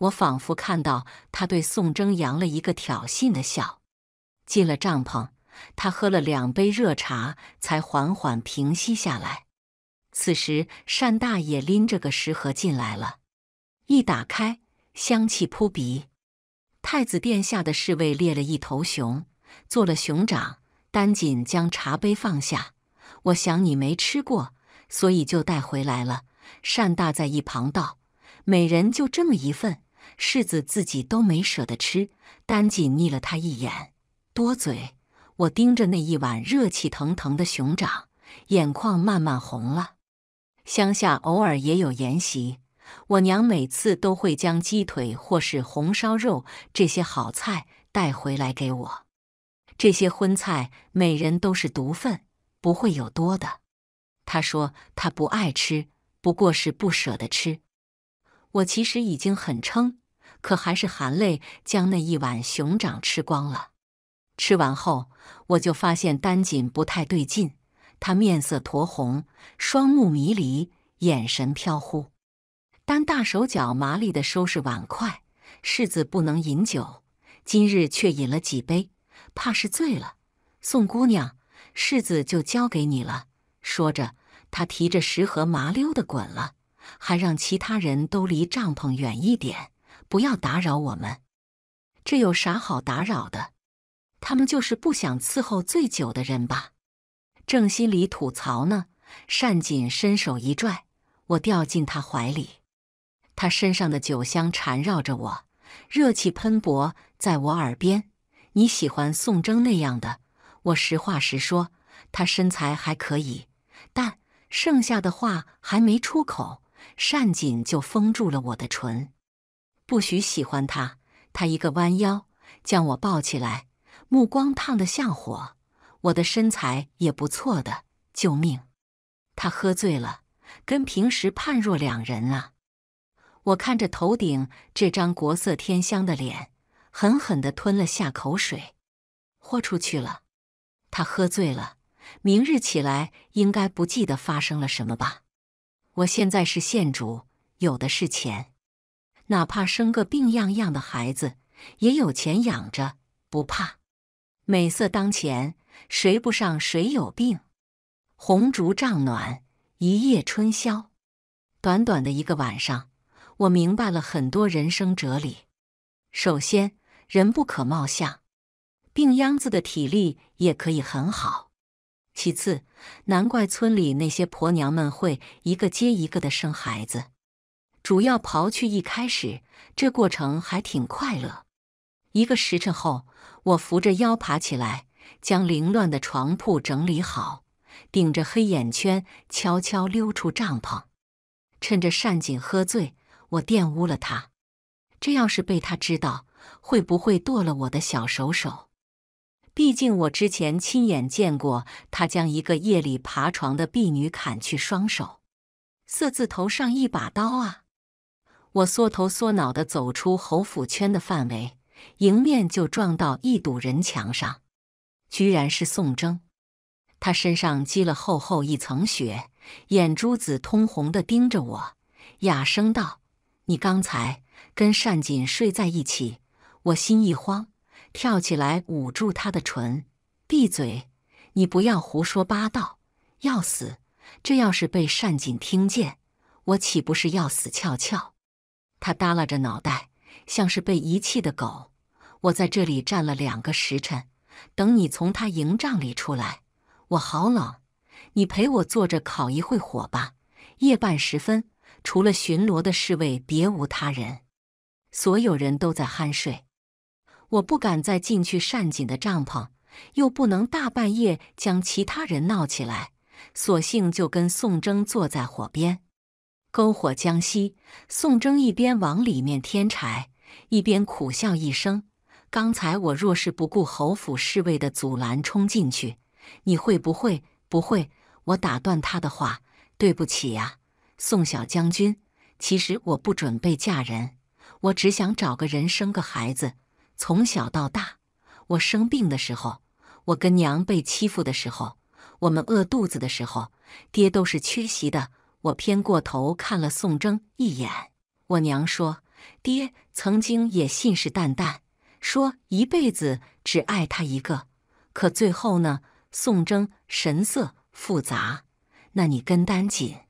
我仿佛看到他对宋征扬了一个挑衅的笑。进了帐篷，他喝了两杯热茶，才缓缓平息下来。此时，单大爷拎着个食盒进来了，一打开，香气扑鼻。太子殿下的侍卫猎了一头熊，做了熊掌。丹锦将茶杯放下，我想你没吃过，所以就带回来了。单大在一旁道：“每人就这么一份，世子自己都没舍得吃。”丹锦睨了他一眼。多嘴，我盯着那一碗热气腾腾的熊掌，眼眶慢慢红了。乡下偶尔也有筵席，我娘每次都会将鸡腿或是红烧肉这些好菜带回来给我。这些荤菜每人都是独份，不会有多的。她说她不爱吃，不过是不舍得吃。我其实已经很撑，可还是含泪将那一碗熊掌吃光了。吃完后，我就发现丹锦不太对劲，他面色酡红，双目迷离，眼神飘忽。丹大手脚麻利的收拾碗筷，世子不能饮酒，今日却饮了几杯，怕是醉了。宋姑娘，世子就交给你了。说着，他提着食盒麻溜的滚了，还让其他人都离帐篷远一点，不要打扰我们。这有啥好打扰的？他们就是不想伺候醉酒的人吧？正心里吐槽呢，单锦伸手一拽，我掉进他怀里，他身上的酒香缠绕着我，热气喷薄在我耳边。你喜欢宋征那样的？我实话实说，他身材还可以，但剩下的话还没出口，单锦就封住了我的唇，不许喜欢他。他一个弯腰，将我抱起来。目光烫得像火，我的身材也不错的。救命！他喝醉了，跟平时判若两人啊！我看着头顶这张国色天香的脸，狠狠地吞了下口水，豁出去了。他喝醉了，明日起来应该不记得发生了什么吧？我现在是县主，有的是钱，哪怕生个病殃殃的孩子，也有钱养着，不怕。美色当前，谁不上谁有病。红烛帐暖，一夜春宵。短短的一个晚上，我明白了很多人生哲理。首先，人不可貌相，病秧子的体力也可以很好。其次，难怪村里那些婆娘们会一个接一个的生孩子，主要刨去一开始，这过程还挺快乐。一个时辰后，我扶着腰爬起来，将凌乱的床铺整理好，顶着黑眼圈悄悄溜出帐篷。趁着单景喝醉，我玷污了他。这要是被他知道，会不会剁了我的小手手？毕竟我之前亲眼见过他将一个夜里爬床的婢女砍去双手，色字头上一把刀啊！我缩头缩脑地走出侯府圈的范围。迎面就撞到一堵人墙上，居然是宋征。他身上积了厚厚一层雪，眼珠子通红的盯着我，哑声道：“你刚才跟单锦睡在一起。”我心一慌，跳起来捂住他的唇：“闭嘴！你不要胡说八道，要死！这要是被单锦听见，我岂不是要死翘翘？”他耷拉着脑袋，像是被遗弃的狗。我在这里站了两个时辰，等你从他营帐里出来，我好冷。你陪我坐着烤一会火吧。夜半时分，除了巡逻的侍卫，别无他人，所有人都在酣睡。我不敢再进去单瑾的帐篷，又不能大半夜将其他人闹起来，索性就跟宋征坐在火边。篝火将熄，宋征一边往里面添柴，一边苦笑一声。刚才我若是不顾侯府侍卫的阻拦冲进去，你会不会不会？我打断他的话，对不起呀，宋小将军。其实我不准备嫁人，我只想找个人生个孩子。从小到大，我生病的时候，我跟娘被欺负的时候，我们饿肚子的时候，爹都是缺席的。我偏过头看了宋征一眼。我娘说，爹曾经也信誓旦旦。说一辈子只爱他一个，可最后呢？宋征神色复杂。那你跟丹锦？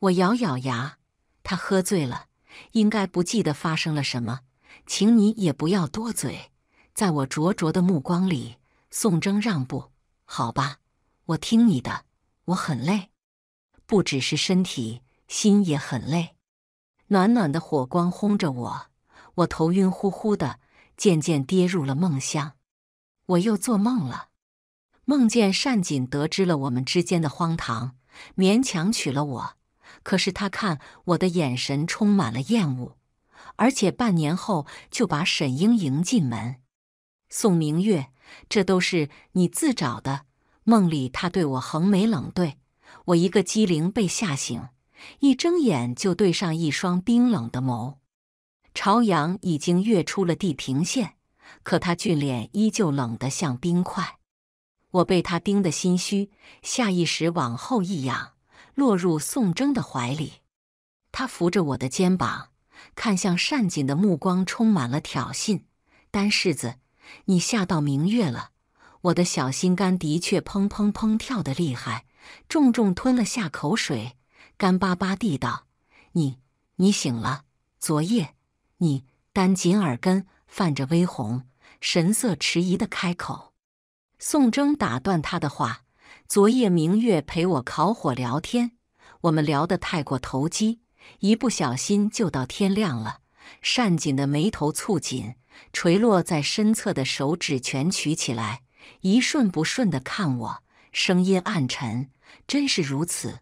我咬咬牙，他喝醉了，应该不记得发生了什么。请你也不要多嘴。在我灼灼的目光里，宋征让步。好吧，我听你的。我很累，不只是身体，心也很累。暖暖的火光烘着我，我头晕乎乎的。渐渐跌入了梦乡，我又做梦了。梦见善锦得知了我们之间的荒唐，勉强娶了我，可是他看我的眼神充满了厌恶，而且半年后就把沈英迎进门。宋明月，这都是你自找的。梦里他对我横眉冷对，我一个机灵被吓醒，一睁眼就对上一双冰冷的眸。朝阳已经跃出了地平线，可他俊脸依旧冷得像冰块。我被他盯得心虚，下意识往后一仰，落入宋征的怀里。他扶着我的肩膀，看向单瑾的目光充满了挑衅。单世子，你吓到明月了？我的小心肝的确砰砰砰跳得厉害，重重吞了下口水，干巴巴地道：“你，你醒了？昨夜……”你单紧耳根泛着微红，神色迟疑的开口。宋征打断他的话：“昨夜明月陪我烤火聊天，我们聊得太过投机，一不小心就到天亮了。”单锦的眉头蹙紧，垂落在身侧的手指蜷曲起来，一瞬不瞬地看我，声音暗沉：“真是如此。”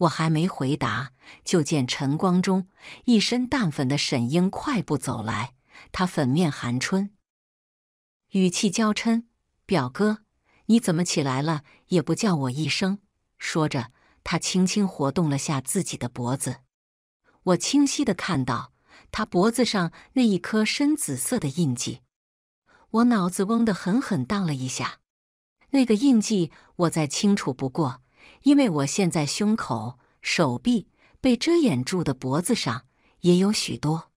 我还没回答，就见晨光中一身淡粉的沈英快步走来。她粉面含春，语气娇嗔：“表哥，你怎么起来了也不叫我一声？”说着，她轻轻活动了下自己的脖子。我清晰的看到她脖子上那一颗深紫色的印记。我脑子嗡的狠狠荡了一下，那个印记我再清楚不过。因为我现在胸口、手臂被遮掩住的脖子上也有许多。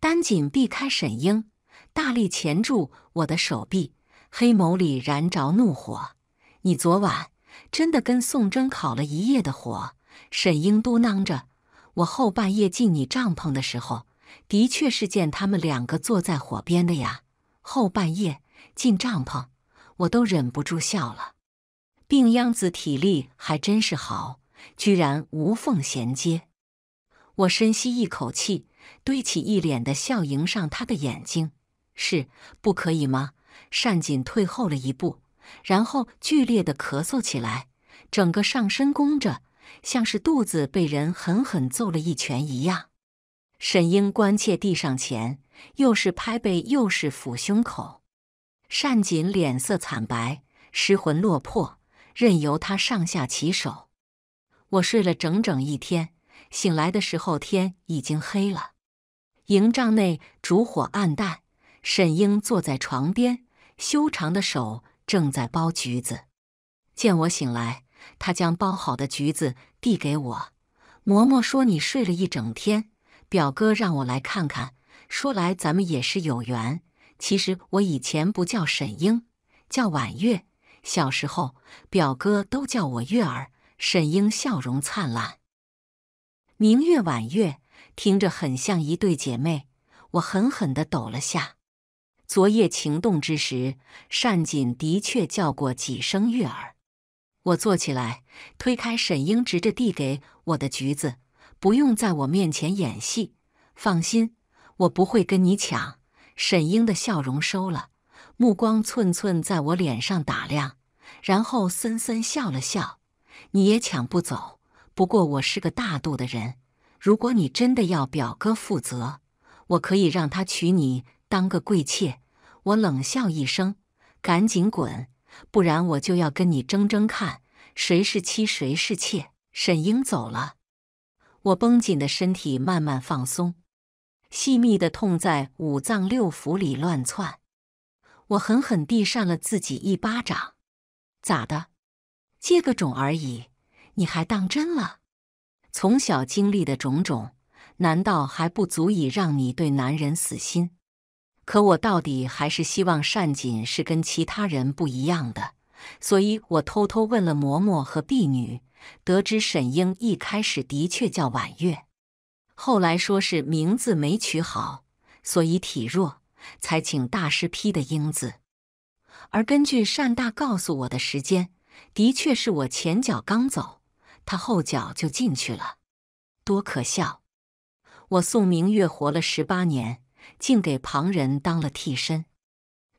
丹锦避开沈英，大力钳住我的手臂，黑眸里燃着怒火。你昨晚真的跟宋征烤了一夜的火？沈英嘟囔着。我后半夜进你帐篷的时候，的确是见他们两个坐在火边的呀。后半夜进帐篷，我都忍不住笑了。病秧子体力还真是好，居然无缝衔接。我深吸一口气，堆起一脸的笑，迎上他的眼睛：“是不可以吗？”单锦退后了一步，然后剧烈的咳嗽起来，整个上身弓着，像是肚子被人狠狠揍了一拳一样。沈英关切地上前，又是拍背，又是抚胸口。单锦脸色惨白，失魂落魄。任由他上下其手，我睡了整整一天。醒来的时候，天已经黑了。营帐内烛火暗淡，沈英坐在床边，修长的手正在剥橘子。见我醒来，她将剥好的橘子递给我。嬷嬷说：“你睡了一整天，表哥让我来看看。说来咱们也是有缘。其实我以前不叫沈英，叫婉月。”小时候，表哥都叫我月儿。沈英笑容灿烂，明月、婉月，听着很像一对姐妹。我狠狠的抖了下。昨夜情动之时，善锦的确叫过几声月儿。我坐起来，推开沈英，直着递给我的橘子。不用在我面前演戏，放心，我不会跟你抢。沈英的笑容收了。目光寸寸在我脸上打量，然后森森笑了笑：“你也抢不走。不过我是个大度的人，如果你真的要表哥负责，我可以让他娶你当个贵妾。”我冷笑一声：“赶紧滚，不然我就要跟你争争看，谁是妻，谁是妾。”沈英走了，我绷紧的身体慢慢放松，细密的痛在五脏六腑里乱窜。我狠狠地扇了自己一巴掌，咋的？借个种而已，你还当真了？从小经历的种种，难道还不足以让你对男人死心？可我到底还是希望善锦是跟其他人不一样的，所以我偷偷问了嬷嬷和婢女，得知沈英一开始的确叫婉月，后来说是名字没取好，所以体弱。才请大师批的英子，而根据善大告诉我的时间，的确是我前脚刚走，他后脚就进去了，多可笑！我宋明月活了十八年，竟给旁人当了替身。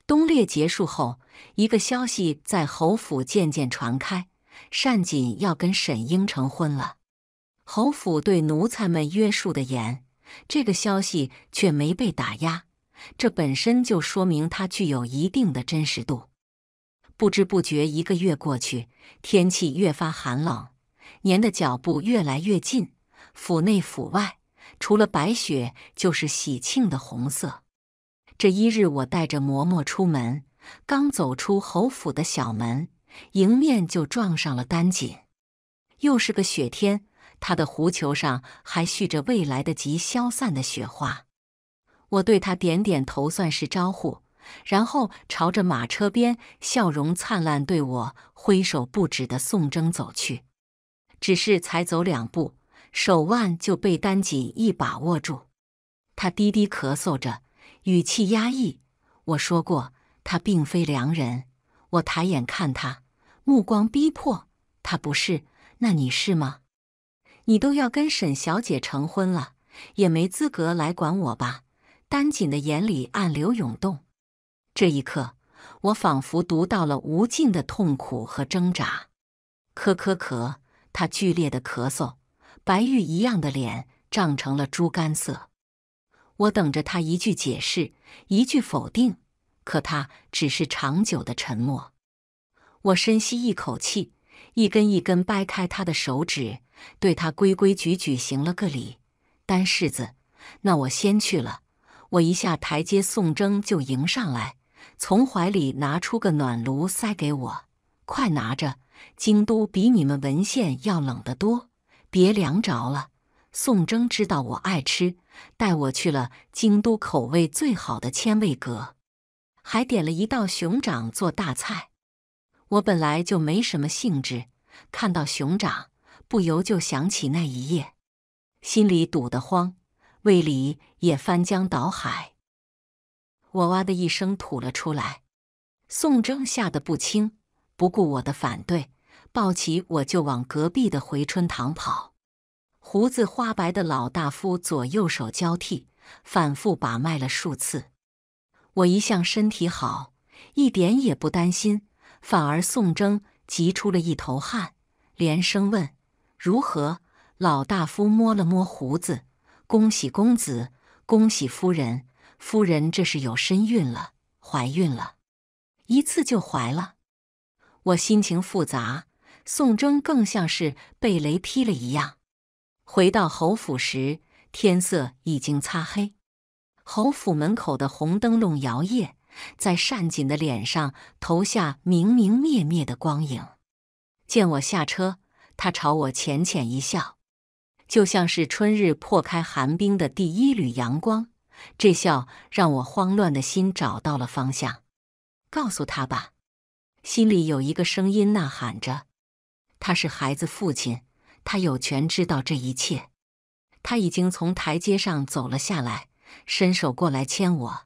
东猎结束后，一个消息在侯府渐渐传开：善锦要跟沈英成婚了。侯府对奴才们约束的严，这个消息却没被打压。这本身就说明它具有一定的真实度。不知不觉，一个月过去，天气越发寒冷，年的脚步越来越近。府内府外，除了白雪，就是喜庆的红色。这一日，我带着嬷嬷出门，刚走出侯府的小门，迎面就撞上了丹锦。又是个雪天，他的狐裘上还蓄着未来得及消散的雪花。我对他点点头，算是招呼，然后朝着马车边笑容灿烂、对我挥手不止的宋征走去。只是才走两步，手腕就被单锦一把握住。他低低咳嗽着，语气压抑。我说过，他并非良人。我抬眼看他，目光逼迫。他不是，那你是吗？你都要跟沈小姐成婚了，也没资格来管我吧？丹锦的眼里暗流涌动，这一刻，我仿佛读到了无尽的痛苦和挣扎。咳咳咳，他剧烈的咳嗽，白玉一样的脸涨成了猪肝色。我等着他一句解释，一句否定，可他只是长久的沉默。我深吸一口气，一根一根掰开他的手指，对他规规矩矩行了个礼。丹世子，那我先去了。我一下台阶，宋征就迎上来，从怀里拿出个暖炉塞给我：“快拿着，京都比你们文献要冷得多，别凉着了。”宋征知道我爱吃，带我去了京都口味最好的千味阁，还点了一道熊掌做大菜。我本来就没什么兴致，看到熊掌，不由就想起那一夜，心里堵得慌。胃里也翻江倒海，我哇的一声吐了出来。宋征吓得不轻，不顾我的反对，抱起我就往隔壁的回春堂跑。胡子花白的老大夫左右手交替，反复把脉了数次。我一向身体好，一点也不担心，反而宋征急出了一头汗，连声问：“如何？”老大夫摸了摸胡子。恭喜公子，恭喜夫人！夫人这是有身孕了，怀孕了，一次就怀了。我心情复杂，宋征更像是被雷劈了一样。回到侯府时，天色已经擦黑，侯府门口的红灯笼摇曳，在善锦的脸上投下明明灭灭的光影。见我下车，他朝我浅浅一笑。就像是春日破开寒冰的第一缕阳光，这笑让我慌乱的心找到了方向。告诉他吧，心里有一个声音呐喊着：“他是孩子父亲，他有权知道这一切。”他已经从台阶上走了下来，伸手过来牵我，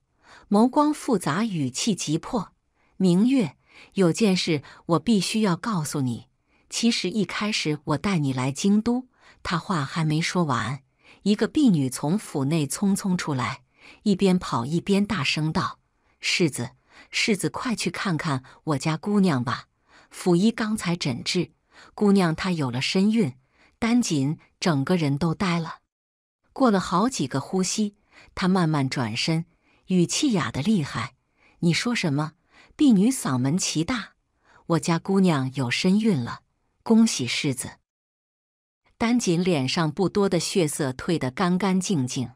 眸光复杂，语气急迫：“明月，有件事我必须要告诉你。其实一开始我带你来京都。”他话还没说完，一个婢女从府内匆匆出来，一边跑一边大声道：“世子，世子，快去看看我家姑娘吧！府医刚才诊治，姑娘她有了身孕。”丹锦整个人都呆了。过了好几个呼吸，他慢慢转身，语气哑的厉害：“你说什么？”婢女嗓门奇大：“我家姑娘有身孕了，恭喜世子。”丹锦脸上不多的血色褪得干干净净，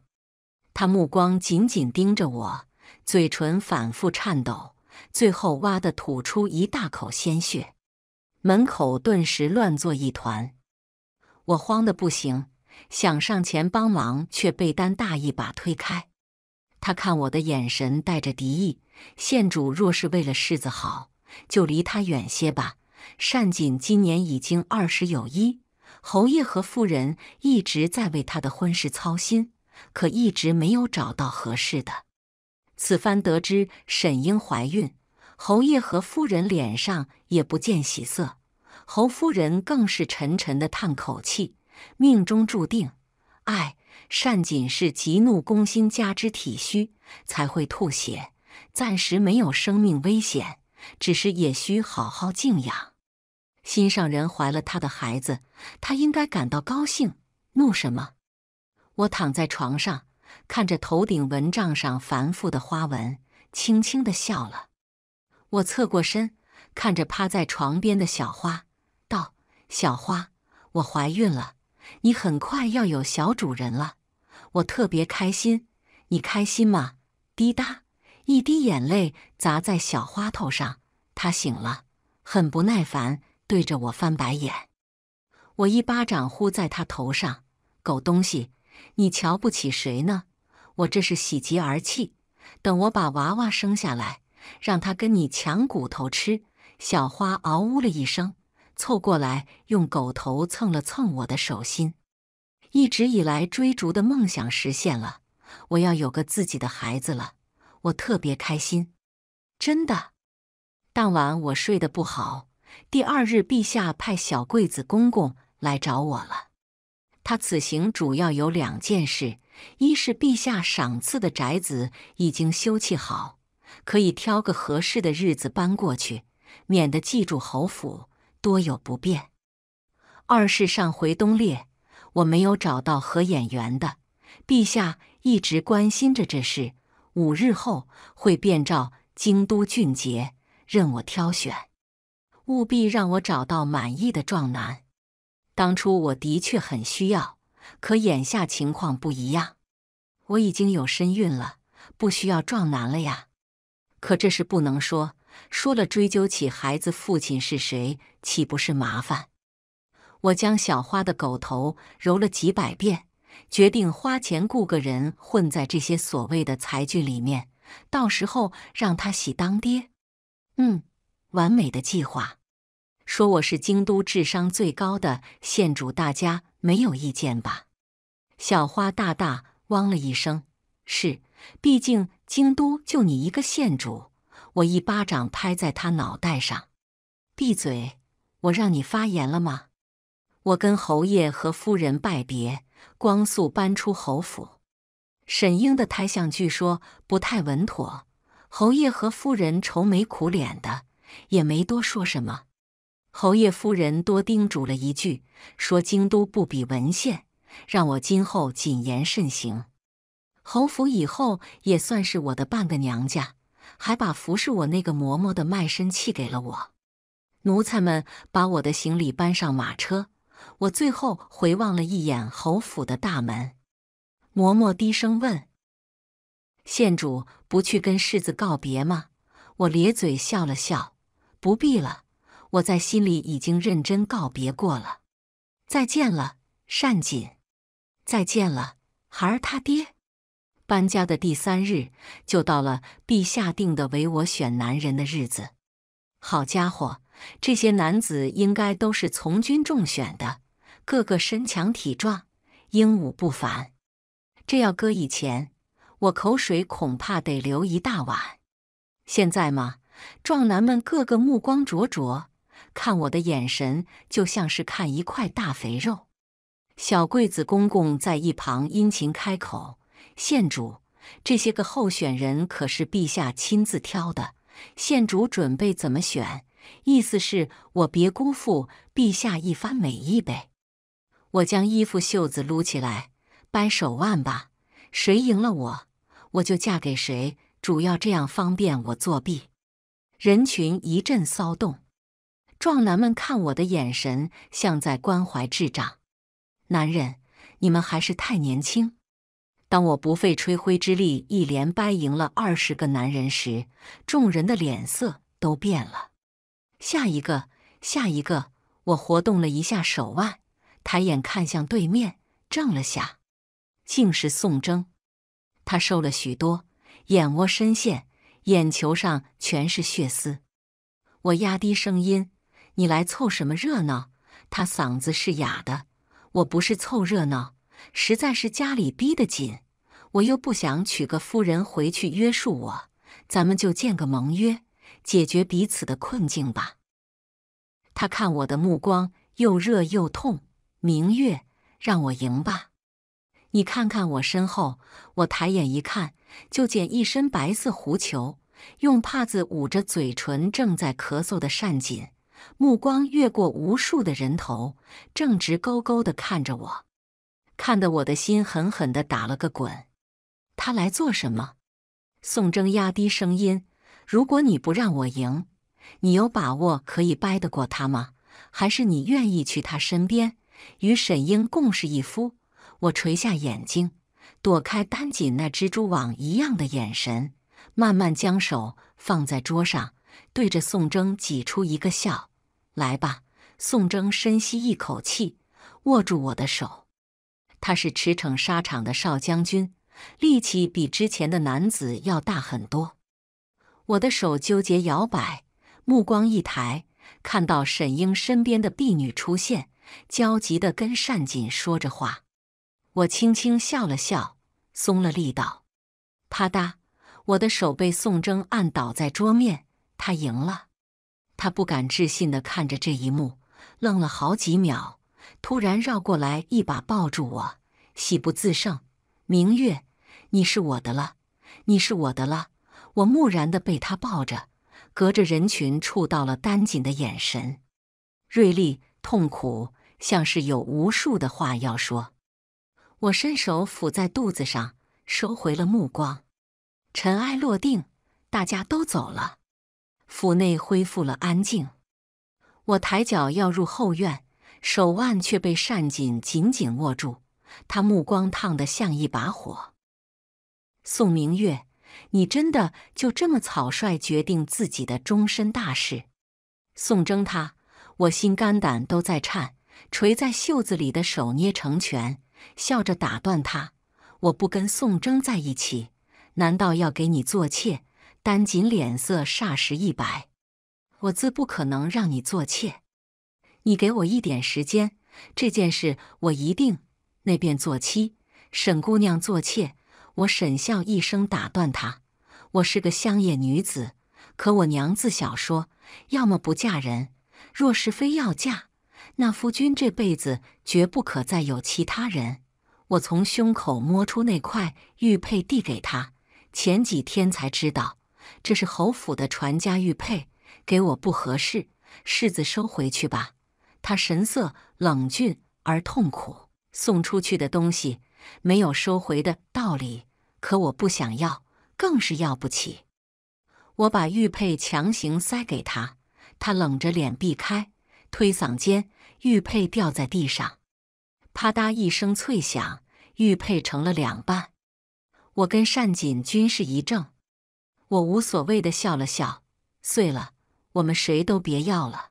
他目光紧紧盯着我，嘴唇反复颤抖，最后哇的吐出一大口鲜血。门口顿时乱作一团，我慌得不行，想上前帮忙，却被丹大一把推开。他看我的眼神带着敌意。县主若是为了世子好，就离他远些吧。单锦今年已经二十有一。侯爷和夫人一直在为他的婚事操心，可一直没有找到合适的。此番得知沈英怀孕，侯爷和夫人脸上也不见喜色，侯夫人更是沉沉的叹口气：“命中注定，唉，单锦是急怒攻心加之体虚才会吐血，暂时没有生命危险，只是也需好好静养。”心上人怀了他的孩子，他应该感到高兴，怒什么？我躺在床上，看着头顶蚊帐上繁复的花纹，轻轻的笑了。我侧过身，看着趴在床边的小花，道：“小花，我怀孕了，你很快要有小主人了，我特别开心。你开心吗？”滴答，一滴眼泪砸在小花头上，她醒了，很不耐烦。对着我翻白眼，我一巴掌呼在他头上，狗东西，你瞧不起谁呢？我这是喜极而泣。等我把娃娃生下来，让他跟你抢骨头吃。小花嗷呜了一声，凑过来用狗头蹭了蹭我的手心。一直以来追逐的梦想实现了，我要有个自己的孩子了，我特别开心，真的。当晚我睡得不好。第二日，陛下派小桂子公公来找我了。他此行主要有两件事：一是陛下赏赐的宅子已经修葺好，可以挑个合适的日子搬过去，免得记住侯府多有不便；二是上回东猎我没有找到合眼缘的，陛下一直关心着这事，五日后会遍照京都俊杰，任我挑选。务必让我找到满意的壮男。当初我的确很需要，可眼下情况不一样，我已经有身孕了，不需要壮男了呀。可这是不能说，说了追究起孩子父亲是谁，岂不是麻烦？我将小花的狗头揉了几百遍，决定花钱雇个人混在这些所谓的才俊里面，到时候让他喜当爹。嗯。完美的计划，说我是京都智商最高的县主，大家没有意见吧？小花大大汪了一声，是，毕竟京都就你一个县主。我一巴掌拍在他脑袋上，闭嘴！我让你发言了吗？我跟侯爷和夫人拜别，光速搬出侯府。沈英的胎相据说不太稳妥，侯爷和夫人愁眉苦脸的。也没多说什么，侯爷夫人多叮嘱了一句，说京都不比文县，让我今后谨言慎行。侯府以后也算是我的半个娘家，还把服侍我那个嬷嬷的卖身契给了我。奴才们把我的行李搬上马车，我最后回望了一眼侯府的大门。嬷嬷低声问：“县主不去跟世子告别吗？”我咧嘴笑了笑。不必了，我在心里已经认真告别过了。再见了，善锦。再见了，孩儿他爹。搬家的第三日，就到了陛下定的为我选男人的日子。好家伙，这些男子应该都是从军中选的，个个身强体壮，英武不凡。这要搁以前，我口水恐怕得流一大碗。现在嘛。壮男们个个目光灼灼，看我的眼神就像是看一块大肥肉。小桂子公公在一旁殷勤开口：“县主，这些个候选人可是陛下亲自挑的，县主准备怎么选？意思是我别辜负陛下一番美意呗。”我将衣服袖子撸起来，掰手腕吧，谁赢了我，我就嫁给谁。主要这样方便我作弊。人群一阵骚动，壮男们看我的眼神像在关怀智障。男人，你们还是太年轻。当我不费吹灰之力一连掰赢了二十个男人时，众人的脸色都变了。下一个，下一个。我活动了一下手腕，抬眼看向对面，怔了下，竟是宋征。他瘦了许多，眼窝深陷。眼球上全是血丝，我压低声音：“你来凑什么热闹？”他嗓子是哑的，我不是凑热闹，实在是家里逼得紧，我又不想娶个夫人回去约束我，咱们就建个盟约，解决彼此的困境吧。他看我的目光又热又痛，明月，让我赢吧。你看看我身后，我抬眼一看。就见一身白色狐裘，用帕子捂着嘴唇正在咳嗽的单锦，目光越过无数的人头，正直勾勾的看着我，看得我的心狠狠的打了个滚。他来做什么？宋征压低声音：“如果你不让我赢，你有把握可以掰得过他吗？还是你愿意去他身边，与沈英共侍一夫？”我垂下眼睛。躲开单瑾那蜘蛛网一样的眼神，慢慢将手放在桌上，对着宋征挤出一个笑。来吧，宋征深吸一口气，握住我的手。他是驰骋沙场的少将军，力气比之前的男子要大很多。我的手纠结摇摆，目光一抬，看到沈英身边的婢女出现，焦急的跟单瑾说着话。我轻轻笑了笑，松了力道。啪嗒，我的手被宋征按倒在桌面，他赢了。他不敢置信地看着这一幕，愣了好几秒，突然绕过来一把抱住我，喜不自胜：“明月，你是我的了，你是我的了。”我木然地被他抱着，隔着人群触到了丹锦的眼神，锐利、痛苦，像是有无数的话要说。我伸手抚在肚子上，收回了目光。尘埃落定，大家都走了，府内恢复了安静。我抬脚要入后院，手腕却被单紧紧紧握住，他目光烫得像一把火。宋明月，你真的就这么草率决定自己的终身大事？宋征，他，我心肝胆都在颤，垂在袖子里的手捏成拳。笑着打断他：“我不跟宋征在一起，难道要给你做妾？”丹锦脸色霎时一白：“我自不可能让你做妾，你给我一点时间，这件事我一定。”那便做妻，沈姑娘做妾。我沈笑一声打断他：“我是个乡野女子，可我娘自小说，要么不嫁人，若是非要嫁。”那夫君这辈子绝不可再有其他人。我从胸口摸出那块玉佩递给他。前几天才知道，这是侯府的传家玉佩，给我不合适，世子收回去吧。他神色冷峻而痛苦。送出去的东西没有收回的道理，可我不想要，更是要不起。我把玉佩强行塞给他，他冷着脸避开，推搡间。玉佩掉在地上，啪嗒一声脆响，玉佩成了两半。我跟单锦均是一怔，我无所谓的笑了笑：“碎了，我们谁都别要了。”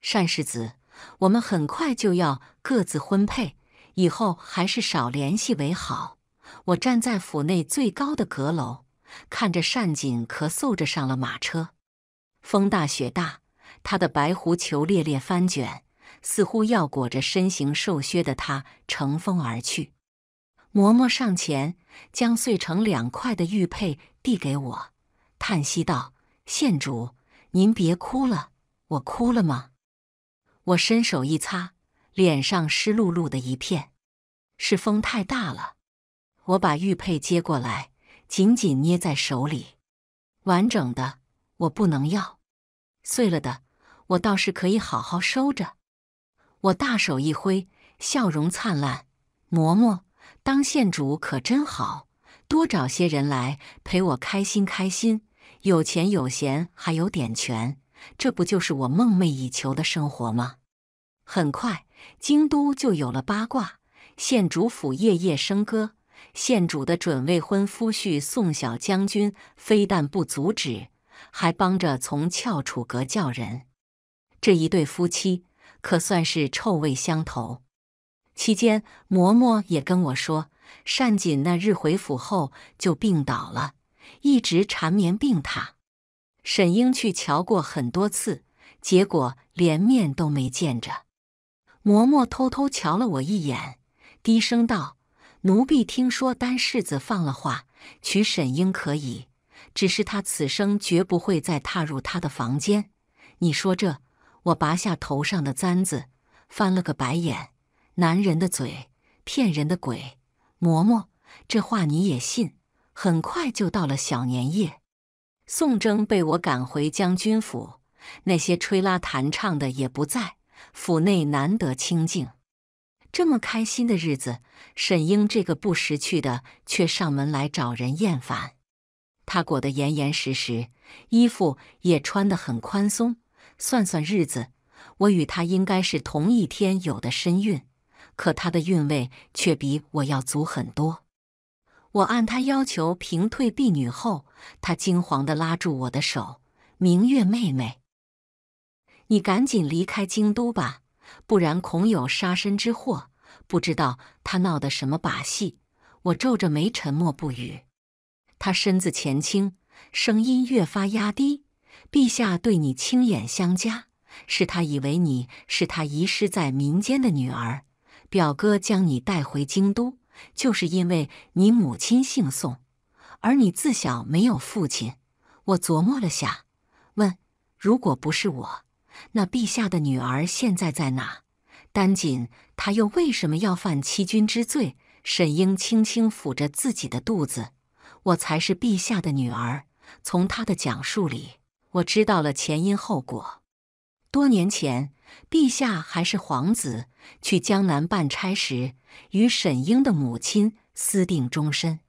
单世子，我们很快就要各自婚配，以后还是少联系为好。我站在府内最高的阁楼，看着单锦咳嗽着上了马车，风大雪大，他的白狐裘猎猎翻卷。似乎要裹着身形瘦削的他乘风而去。嬷嬷上前将碎成两块的玉佩递给我，叹息道：“县主，您别哭了，我哭了吗？”我伸手一擦，脸上湿漉漉的一片，是风太大了。我把玉佩接过来，紧紧捏在手里。完整的我不能要，碎了的我倒是可以好好收着。我大手一挥，笑容灿烂。嬷嬷，当县主可真好，多找些人来陪我开心开心。有钱有闲还有点权，这不就是我梦寐以求的生活吗？很快，京都就有了八卦：县主府夜夜笙歌，县主的准未婚夫婿宋小将军非但不阻止，还帮着从翘楚阁叫人。这一对夫妻。可算是臭味相投。期间，嬷嬷也跟我说，善锦那日回府后就病倒了，一直缠绵病榻。沈英去瞧过很多次，结果连面都没见着。嬷嬷偷偷瞧了我一眼，低声道：“奴婢听说单世子放了话，娶沈英可以，只是他此生绝不会再踏入他的房间。你说这？”我拔下头上的簪子，翻了个白眼。男人的嘴，骗人的鬼。嬷嬷，这话你也信？很快就到了小年夜，宋征被我赶回将军府，那些吹拉弹唱的也不在府内，难得清静。这么开心的日子，沈英这个不识趣的却上门来找人厌烦。他裹得严严实实，衣服也穿得很宽松。算算日子，我与她应该是同一天有的身孕，可她的韵味却比我要足很多。我按她要求平退婢女后，她惊惶地拉住我的手：“明月妹妹，你赶紧离开京都吧，不然恐有杀身之祸。”不知道她闹的什么把戏，我皱着眉沉默不语。她身子前倾，声音越发压低。陛下对你亲眼相加，是他以为你是他遗失在民间的女儿。表哥将你带回京都，就是因为你母亲姓宋，而你自小没有父亲。我琢磨了下，问：如果不是我，那陛下的女儿现在在哪？丹锦，他又为什么要犯欺君之罪？沈英轻轻抚着自己的肚子，我才是陛下的女儿。从他的讲述里。我知道了前因后果。多年前，陛下还是皇子，去江南办差时，与沈英的母亲私定终身。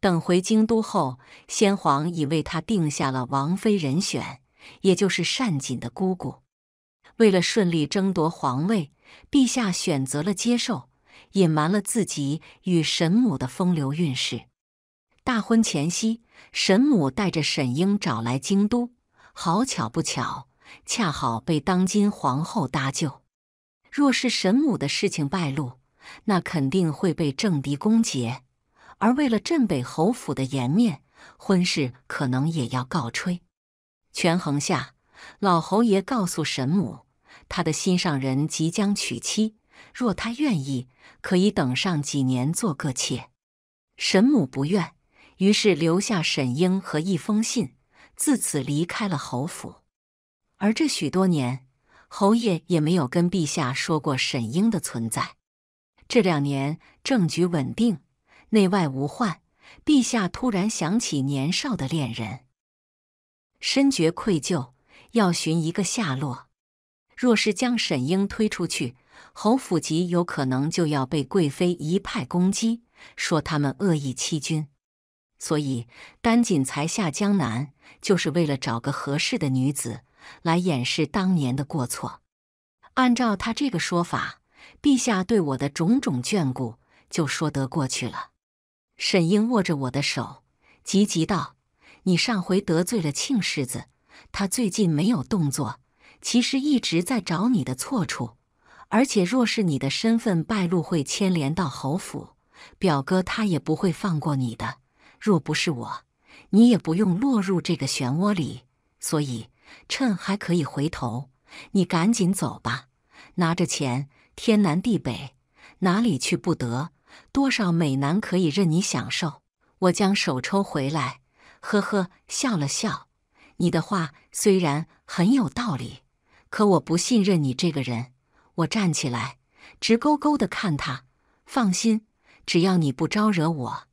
等回京都后，先皇已为他定下了王妃人选，也就是单瑾的姑姑。为了顺利争夺皇位，陛下选择了接受，隐瞒了自己与沈母的风流韵事。大婚前夕，沈母带着沈英找来京都。好巧不巧，恰好被当今皇后搭救。若是沈母的事情败露，那肯定会被政敌攻讦，而为了镇北侯府的颜面，婚事可能也要告吹。权衡下，老侯爷告诉沈母，他的心上人即将娶妻，若他愿意，可以等上几年做个妾。沈母不愿，于是留下沈英和一封信。自此离开了侯府，而这许多年，侯爷也没有跟陛下说过沈英的存在。这两年政局稳定，内外无患，陛下突然想起年少的恋人，深觉愧疚，要寻一个下落。若是将沈英推出去，侯府极有可能就要被贵妃一派攻击，说他们恶意欺君。所以，丹锦才下江南，就是为了找个合适的女子来掩饰当年的过错。按照他这个说法，陛下对我的种种眷顾就说得过去了。沈英握着我的手，急急道：“你上回得罪了庆世子，他最近没有动作，其实一直在找你的错处。而且，若是你的身份败露，会牵连到侯府，表哥他也不会放过你的。”若不是我，你也不用落入这个漩涡里。所以，趁还可以回头，你赶紧走吧。拿着钱，天南地北，哪里去不得？多少美男可以任你享受。我将手抽回来，呵呵笑了笑。你的话虽然很有道理，可我不信任你这个人。我站起来，直勾勾的看他。放心，只要你不招惹我。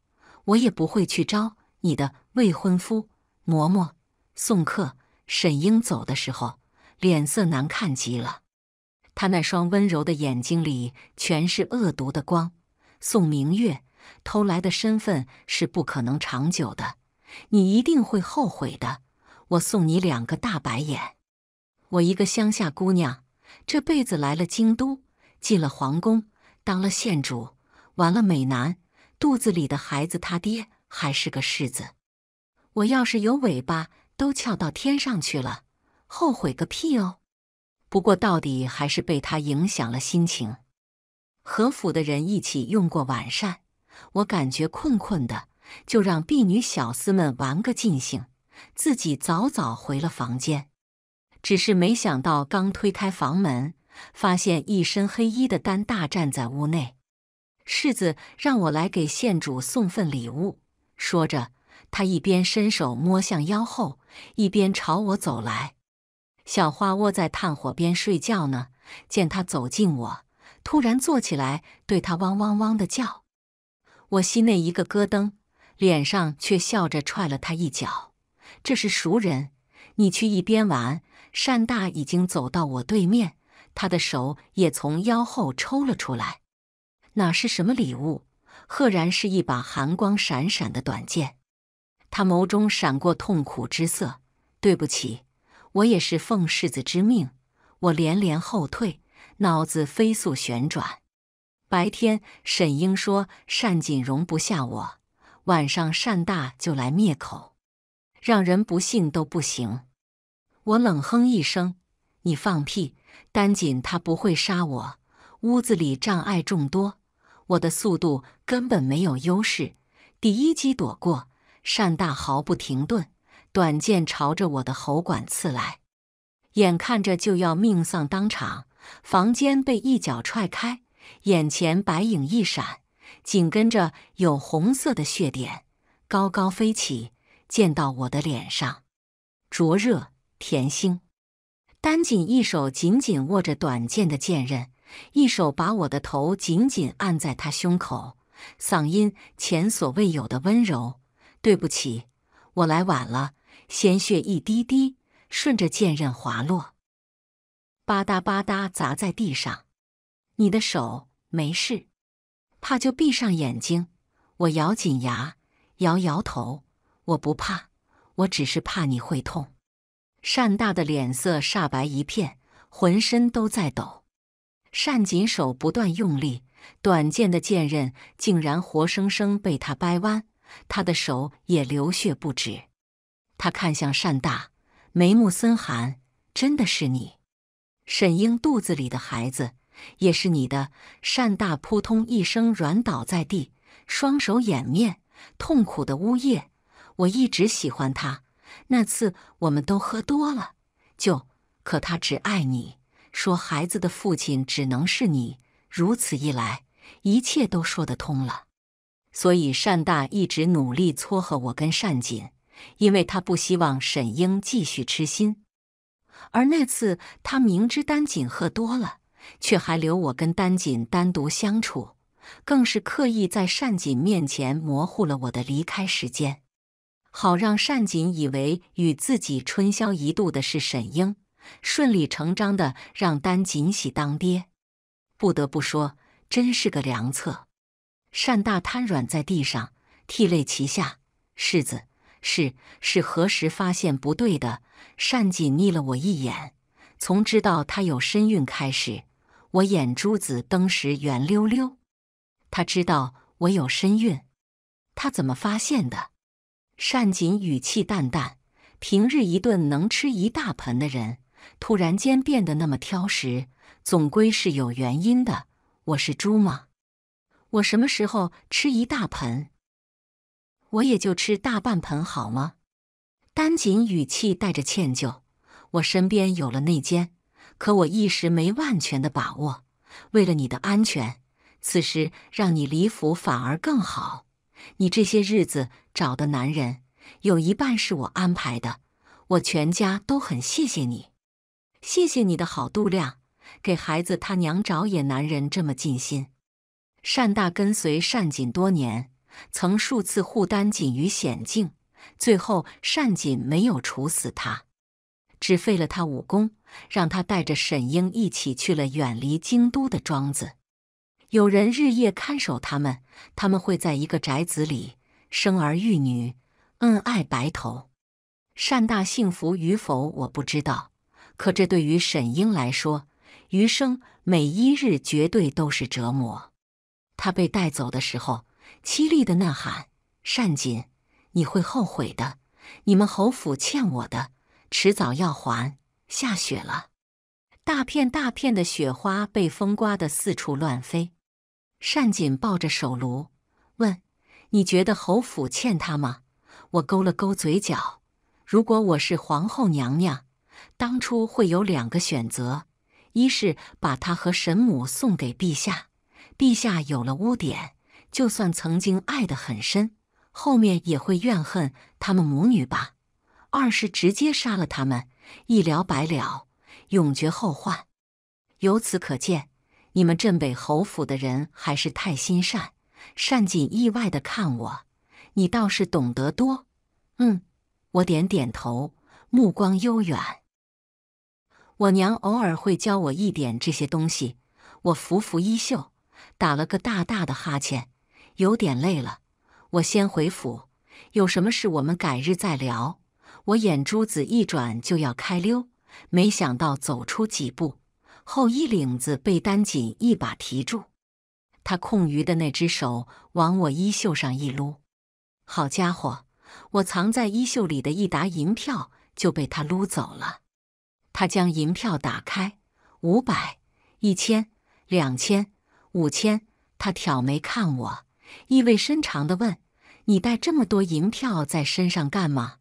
我也不会去招你的未婚夫嬷嬷送客。沈英走的时候，脸色难看极了。她那双温柔的眼睛里全是恶毒的光。宋明月偷来的身份是不可能长久的，你一定会后悔的。我送你两个大白眼。我一个乡下姑娘，这辈子来了京都，进了皇宫，当了县主，完了美男。肚子里的孩子，他爹还是个世子。我要是有尾巴，都翘到天上去了，后悔个屁哦！不过到底还是被他影响了心情。和府的人一起用过晚膳，我感觉困困的，就让婢女小厮们玩个尽兴，自己早早回了房间。只是没想到，刚推开房门，发现一身黑衣的丹大站在屋内。世子让我来给县主送份礼物。说着，他一边伸手摸向腰后，一边朝我走来。小花窝在炭火边睡觉呢，见他走近，我突然坐起来，对他汪汪汪的叫。我心内一个咯噔，脸上却笑着踹了他一脚：“这是熟人，你去一边玩。”单大已经走到我对面，他的手也从腰后抽了出来。哪是什么礼物？赫然是一把寒光闪闪的短剑。他眸中闪过痛苦之色。对不起，我也是奉世子之命。我连连后退，脑子飞速旋转。白天沈英说单锦容不下我，晚上单大就来灭口，让人不信都不行。我冷哼一声：“你放屁！单锦他不会杀我。屋子里障碍众多。”我的速度根本没有优势，第一击躲过，单大毫不停顿，短剑朝着我的喉管刺来，眼看着就要命丧当场。房间被一脚踹开，眼前白影一闪，紧跟着有红色的血点高高飞起，溅到我的脸上，灼热甜腥。单锦一手紧紧握着短剑的剑刃。一手把我的头紧紧按在他胸口，嗓音前所未有的温柔：“对不起，我来晚了。”鲜血一滴滴顺着剑刃滑落，吧嗒吧嗒砸在地上。你的手没事，怕就闭上眼睛。我咬紧牙，摇摇头：“我不怕，我只是怕你会痛。”善大的脸色煞白一片，浑身都在抖。单仅手不断用力，短剑的剑刃竟然活生生被他掰弯，他的手也流血不止。他看向单大，眉目森寒：“真的是你，沈英肚子里的孩子也是你的。”单大扑通一声软倒在地，双手掩面，痛苦的呜咽：“我一直喜欢他，那次我们都喝多了，就可他只爱你。”说孩子的父亲只能是你，如此一来，一切都说得通了。所以善大一直努力撮合我跟善锦，因为他不希望沈英继续痴心。而那次他明知单锦喝多了，却还留我跟单锦单独相处，更是刻意在善锦面前模糊了我的离开时间，好让善锦以为与自己春宵一度的是沈英。顺理成章的让单锦喜当爹，不得不说，真是个良策。单大瘫软在地上，涕泪齐下。世子，是是何时发现不对的？单锦睨了我一眼，从知道他有身孕开始，我眼珠子登时圆溜溜。他知道我有身孕，他怎么发现的？单锦语气淡淡，平日一顿能吃一大盆的人。突然间变得那么挑食，总归是有原因的。我是猪吗？我什么时候吃一大盆？我也就吃大半盆，好吗？丹锦语气带着歉疚。我身边有了内奸，可我一时没万全的把握。为了你的安全，此时让你离府反而更好。你这些日子找的男人，有一半是我安排的。我全家都很谢谢你。谢谢你的好度量，给孩子他娘找野男人这么尽心。善大跟随善锦多年，曾数次护单锦于险境，最后善锦没有处死他，只废了他武功，让他带着沈英一起去了远离京都的庄子。有人日夜看守他们，他们会在一个宅子里生儿育女，恩爱白头。善大幸福与否，我不知道。可这对于沈英来说，余生每一日绝对都是折磨。他被带走的时候，凄厉的呐喊：“单锦，你会后悔的！你们侯府欠我的，迟早要还。”下雪了，大片大片的雪花被风刮得四处乱飞。单锦抱着手炉问：“你觉得侯府欠他吗？”我勾了勾嘴角：“如果我是皇后娘娘。”当初会有两个选择：一是把他和沈母送给陛下，陛下有了污点，就算曾经爱得很深，后面也会怨恨他们母女吧；二是直接杀了他们，一了百了，永绝后患。由此可见，你们镇北侯府的人还是太心善。善锦意外的看我，你倒是懂得多。嗯，我点点头，目光悠远。我娘偶尔会教我一点这些东西。我拂拂衣袖，打了个大大的哈欠，有点累了。我先回府，有什么事我们改日再聊。我眼珠子一转，就要开溜。没想到走出几步，后衣领子被单锦一把提住，他空余的那只手往我衣袖上一撸，好家伙，我藏在衣袖里的一沓银票就被他撸走了。他将银票打开，五百、一千、两千、五千。他挑眉看我，意味深长地问：“你带这么多银票在身上干嘛？”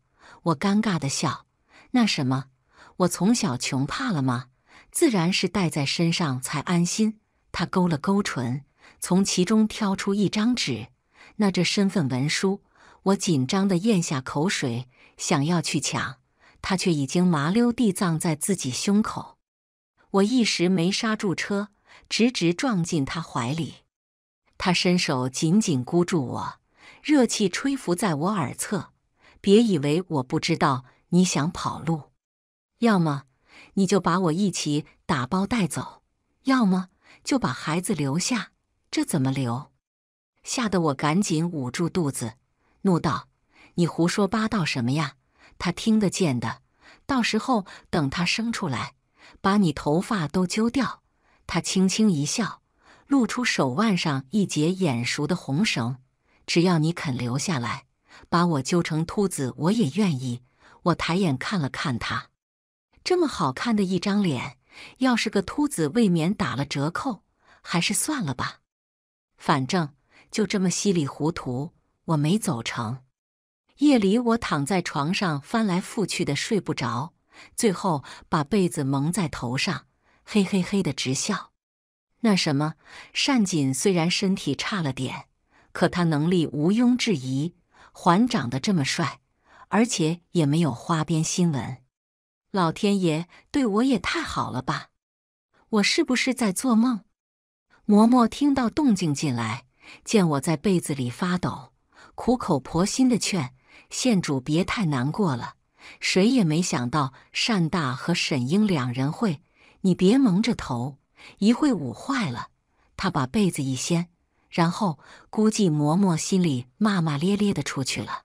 我尴尬地笑：“那什么，我从小穷怕了吗？自然是带在身上才安心。”他勾了勾唇，从其中挑出一张纸：“那这身份文书。”我紧张地咽下口水，想要去抢。他却已经麻溜地葬在自己胸口，我一时没刹住车，直直撞进他怀里。他伸手紧紧箍住我，热气吹拂在我耳侧。别以为我不知道你想跑路，要么你就把我一起打包带走，要么就把孩子留下。这怎么留？吓得我赶紧捂住肚子，怒道：“你胡说八道什么呀？”他听得见的，到时候等他生出来，把你头发都揪掉。他轻轻一笑，露出手腕上一截眼熟的红绳。只要你肯留下来，把我揪成秃子，我也愿意。我抬眼看了看他，这么好看的一张脸，要是个秃子，未免打了折扣。还是算了吧，反正就这么稀里糊涂，我没走成。夜里我躺在床上翻来覆去的睡不着，最后把被子蒙在头上，嘿嘿嘿的直笑。那什么，善锦虽然身体差了点，可他能力毋庸置疑，还长得这么帅，而且也没有花边新闻。老天爷对我也太好了吧？我是不是在做梦？嬷嬷听到动静进来，见我在被子里发抖，苦口婆心的劝。县主别太难过了，谁也没想到单大和沈英两人会。你别蒙着头，一会捂坏了。他把被子一掀，然后估计嬷嬷心里骂骂咧咧的出去了。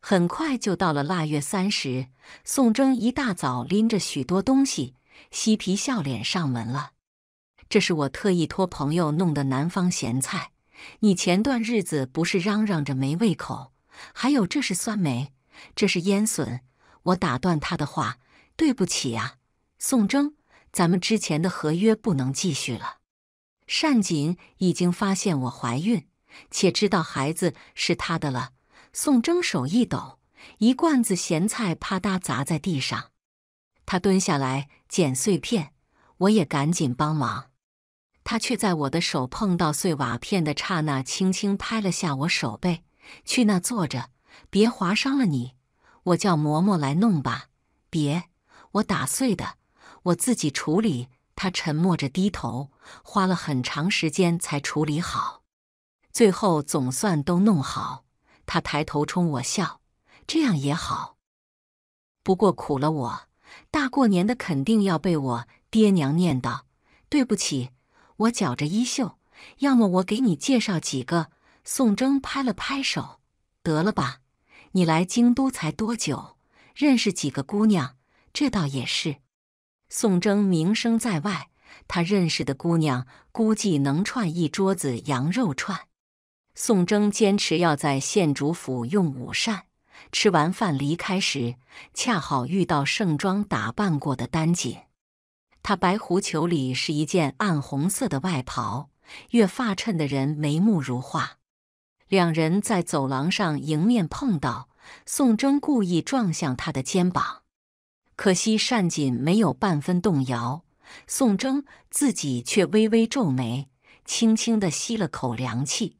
很快就到了腊月三十，宋征一大早拎着许多东西，嬉皮笑脸上门了。这是我特意托朋友弄的南方咸菜，你前段日子不是嚷嚷着没胃口？还有，这是酸梅，这是烟笋。我打断他的话，对不起啊，宋征，咱们之前的合约不能继续了。单锦已经发现我怀孕，且知道孩子是他的了。宋征手一抖，一罐子咸菜啪嗒砸在地上，他蹲下来捡碎片，我也赶紧帮忙。他却在我的手碰到碎瓦片的刹那，轻轻拍了下我手背。去那坐着，别划伤了你。我叫嬷嬷来弄吧。别，我打碎的，我自己处理。他沉默着低头，花了很长时间才处理好。最后总算都弄好，他抬头冲我笑。这样也好，不过苦了我。大过年的肯定要被我爹娘念叨。对不起，我绞着衣袖。要么我给你介绍几个。宋征拍了拍手，得了吧，你来京都才多久，认识几个姑娘？这倒也是。宋征名声在外，他认识的姑娘估计能串一桌子羊肉串。宋征坚持要在县主府用午膳，吃完饭离开时，恰好遇到盛装打扮过的丹姐。她白狐裘里是一件暗红色的外袍，越发衬得人眉目如画。两人在走廊上迎面碰到，宋征故意撞向他的肩膀，可惜单锦没有半分动摇。宋征自己却微微皱眉，轻轻地吸了口凉气。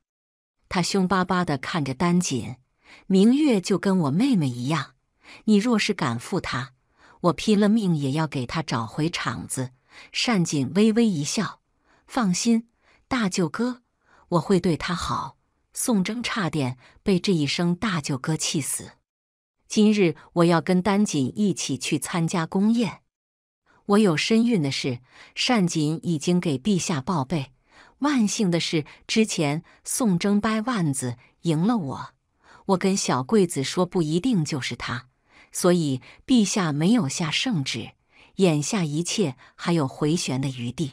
他凶巴巴地看着单锦：“明月就跟我妹妹一样，你若是敢负她，我拼了命也要给她找回场子。”单锦微微一笑：“放心，大舅哥，我会对她好。”宋征差点被这一声“大舅哥”气死。今日我要跟单锦一起去参加宫宴，我有身孕的事，单锦已经给陛下报备。万幸的是，之前宋征掰腕子赢了我，我跟小桂子说不一定就是他，所以陛下没有下圣旨。眼下一切还有回旋的余地。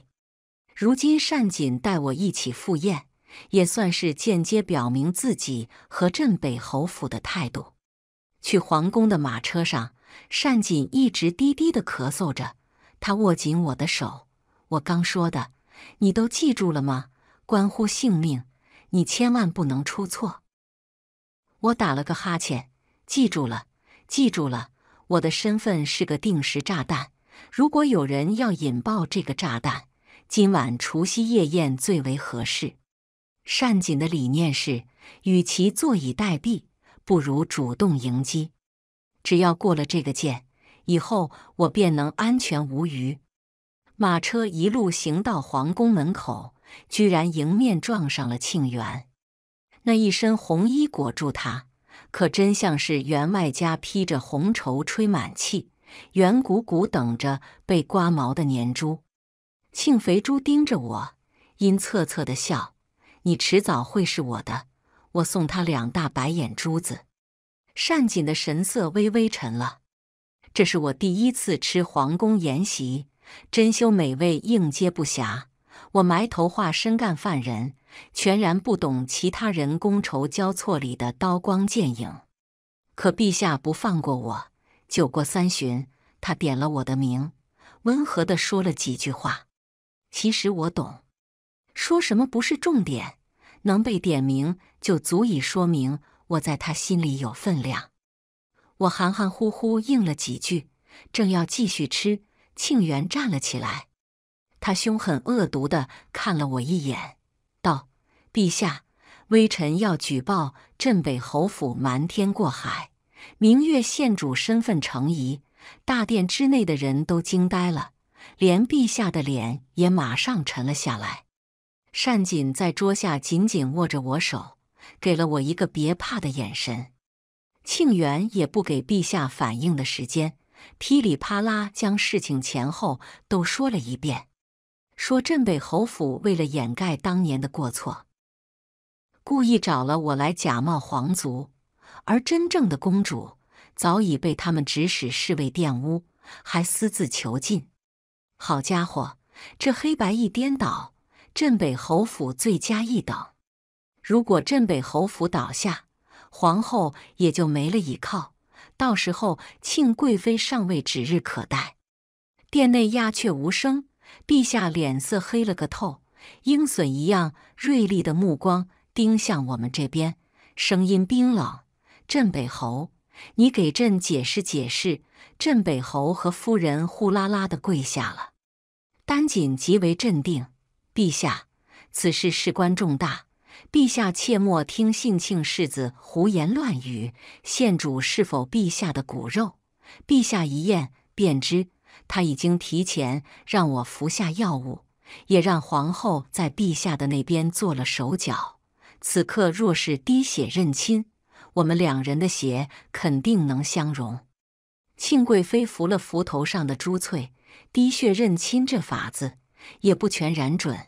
如今单锦带我一起赴宴。也算是间接表明自己和镇北侯府的态度。去皇宫的马车上，单锦一直低低的咳嗽着。他握紧我的手，我刚说的，你都记住了吗？关乎性命，你千万不能出错。我打了个哈欠，记住了，记住了。我的身份是个定时炸弹，如果有人要引爆这个炸弹，今晚除夕夜宴最为合适。善锦的理念是，与其坐以待毙，不如主动迎击。只要过了这个剑，以后我便能安全无虞。马车一路行到皇宫门口，居然迎面撞上了庆元。那一身红衣裹住他，可真像是员外家披着红绸吹满气，圆鼓鼓等着被刮毛的年猪。庆肥猪盯着我，阴恻恻的笑。你迟早会是我的，我送他两大白眼珠子。善锦的神色微微沉了。这是我第一次吃皇宫筵席，珍馐美味应接不暇，我埋头化身干饭人，全然不懂其他人觥筹交错里的刀光剑影。可陛下不放过我，酒过三巡，他点了我的名，温和的说了几句话。其实我懂。说什么不是重点，能被点名就足以说明我在他心里有分量。我含含糊糊应了几句，正要继续吃，庆元站了起来，他凶狠恶毒的看了我一眼，道：“陛下，微臣要举报镇北侯府瞒天过海，明月县主身份成疑。”大殿之内的人都惊呆了，连陛下的脸也马上沉了下来。单瑾在桌下紧紧握着我手，给了我一个别怕的眼神。庆元也不给陛下反应的时间，噼里啪啦将事情前后都说了一遍，说镇北侯府为了掩盖当年的过错，故意找了我来假冒皇族，而真正的公主早已被他们指使侍卫玷污，还私自囚禁。好家伙，这黑白一颠倒！镇北侯府罪加一等，如果镇北侯府倒下，皇后也就没了倚靠，到时候庆贵妃上位指日可待。殿内鸦雀无声，陛下脸色黑了个透，鹰隼一样锐利的目光盯向我们这边，声音冰冷：“镇北侯，你给朕解释解释。”镇北侯和夫人呼啦啦的跪下了，丹锦极为镇定。陛下，此事事关重大，陛下切莫听信庆世子胡言乱语。县主是否陛下的骨肉，陛下一验便知。他已经提前让我服下药物，也让皇后在陛下的那边做了手脚。此刻若是滴血认亲，我们两人的血肯定能相融。庆贵妃扶了扶头上的珠翠，滴血认亲这法子。也不全然准，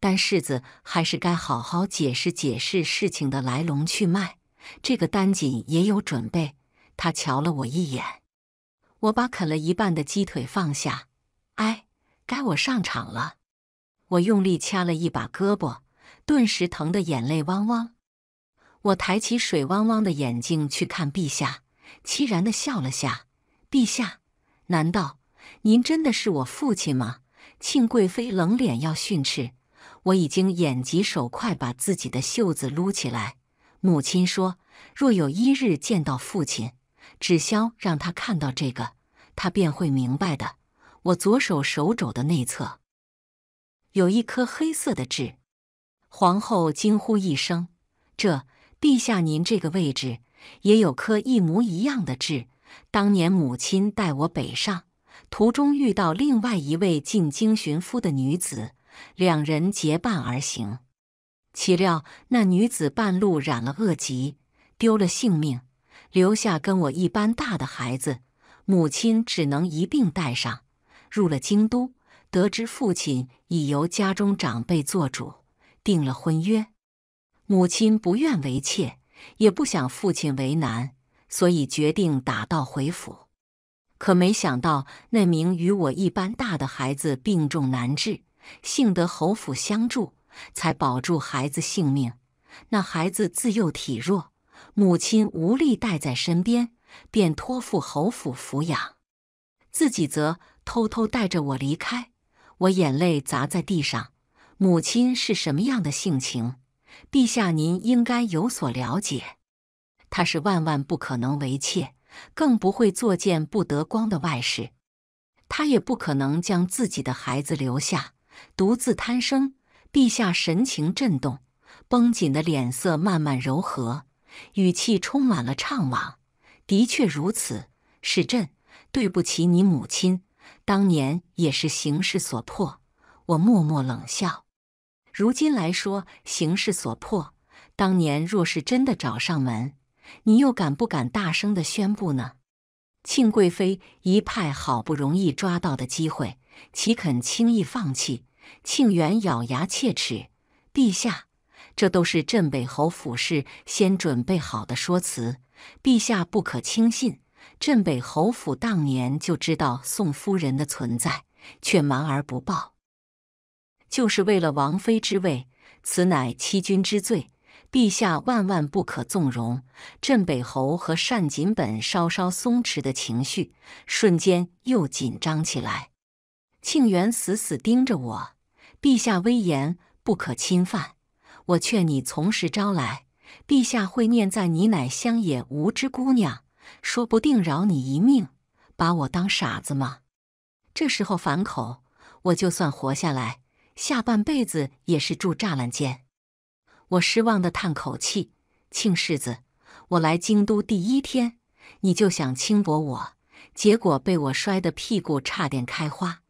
但世子还是该好好解释解释事情的来龙去脉。这个丹锦也有准备，他瞧了我一眼，我把啃了一半的鸡腿放下。哎，该我上场了！我用力掐了一把胳膊，顿时疼得眼泪汪汪。我抬起水汪汪的眼睛去看陛下，凄然的笑了下。陛下，难道您真的是我父亲吗？庆贵妃冷脸要训斥，我已经眼疾手快，把自己的袖子撸起来。母亲说：“若有一日见到父亲，只消让他看到这个，他便会明白的。”我左手手肘的内侧，有一颗黑色的痣。皇后惊呼一声：“这，陛下您这个位置也有颗一模一样的痣？当年母亲带我北上。”途中遇到另外一位进京寻夫的女子，两人结伴而行。岂料那女子半路染了恶疾，丢了性命，留下跟我一般大的孩子，母亲只能一并带上。入了京都，得知父亲已由家中长辈做主定了婚约，母亲不愿为妾，也不想父亲为难，所以决定打道回府。可没想到，那名与我一般大的孩子病重难治，幸得侯府相助，才保住孩子性命。那孩子自幼体弱，母亲无力带在身边，便托付侯府抚养，自己则偷偷带着我离开。我眼泪砸在地上，母亲是什么样的性情？陛下，您应该有所了解。她是万万不可能为妾。更不会做见不得光的外事，他也不可能将自己的孩子留下，独自贪生。陛下神情震动，绷紧的脸色慢慢柔和，语气充满了怅惘。的确如此，是朕对不起你母亲，当年也是形势所迫。我默默冷笑，如今来说形势所迫，当年若是真的找上门。你又敢不敢大声的宣布呢？庆贵妃一派好不容易抓到的机会，岂肯轻易放弃？庆元咬牙切齿：“陛下，这都是镇北侯府事先准备好的说辞，陛下不可轻信。镇北侯府当年就知道宋夫人的存在，却瞒而不报，就是为了王妃之位，此乃欺君之罪。”陛下万万不可纵容镇北侯和单锦本，稍稍松弛的情绪瞬间又紧张起来。庆元死死盯着我，陛下威严不可侵犯，我劝你从实招来。陛下会念在你乃乡野无知姑娘，说不定饶你一命。把我当傻子吗？这时候反口，我就算活下来，下半辈子也是住栅栏间。我失望地叹口气：“庆世子，我来京都第一天，你就想轻薄我，结果被我摔得屁股差点开花。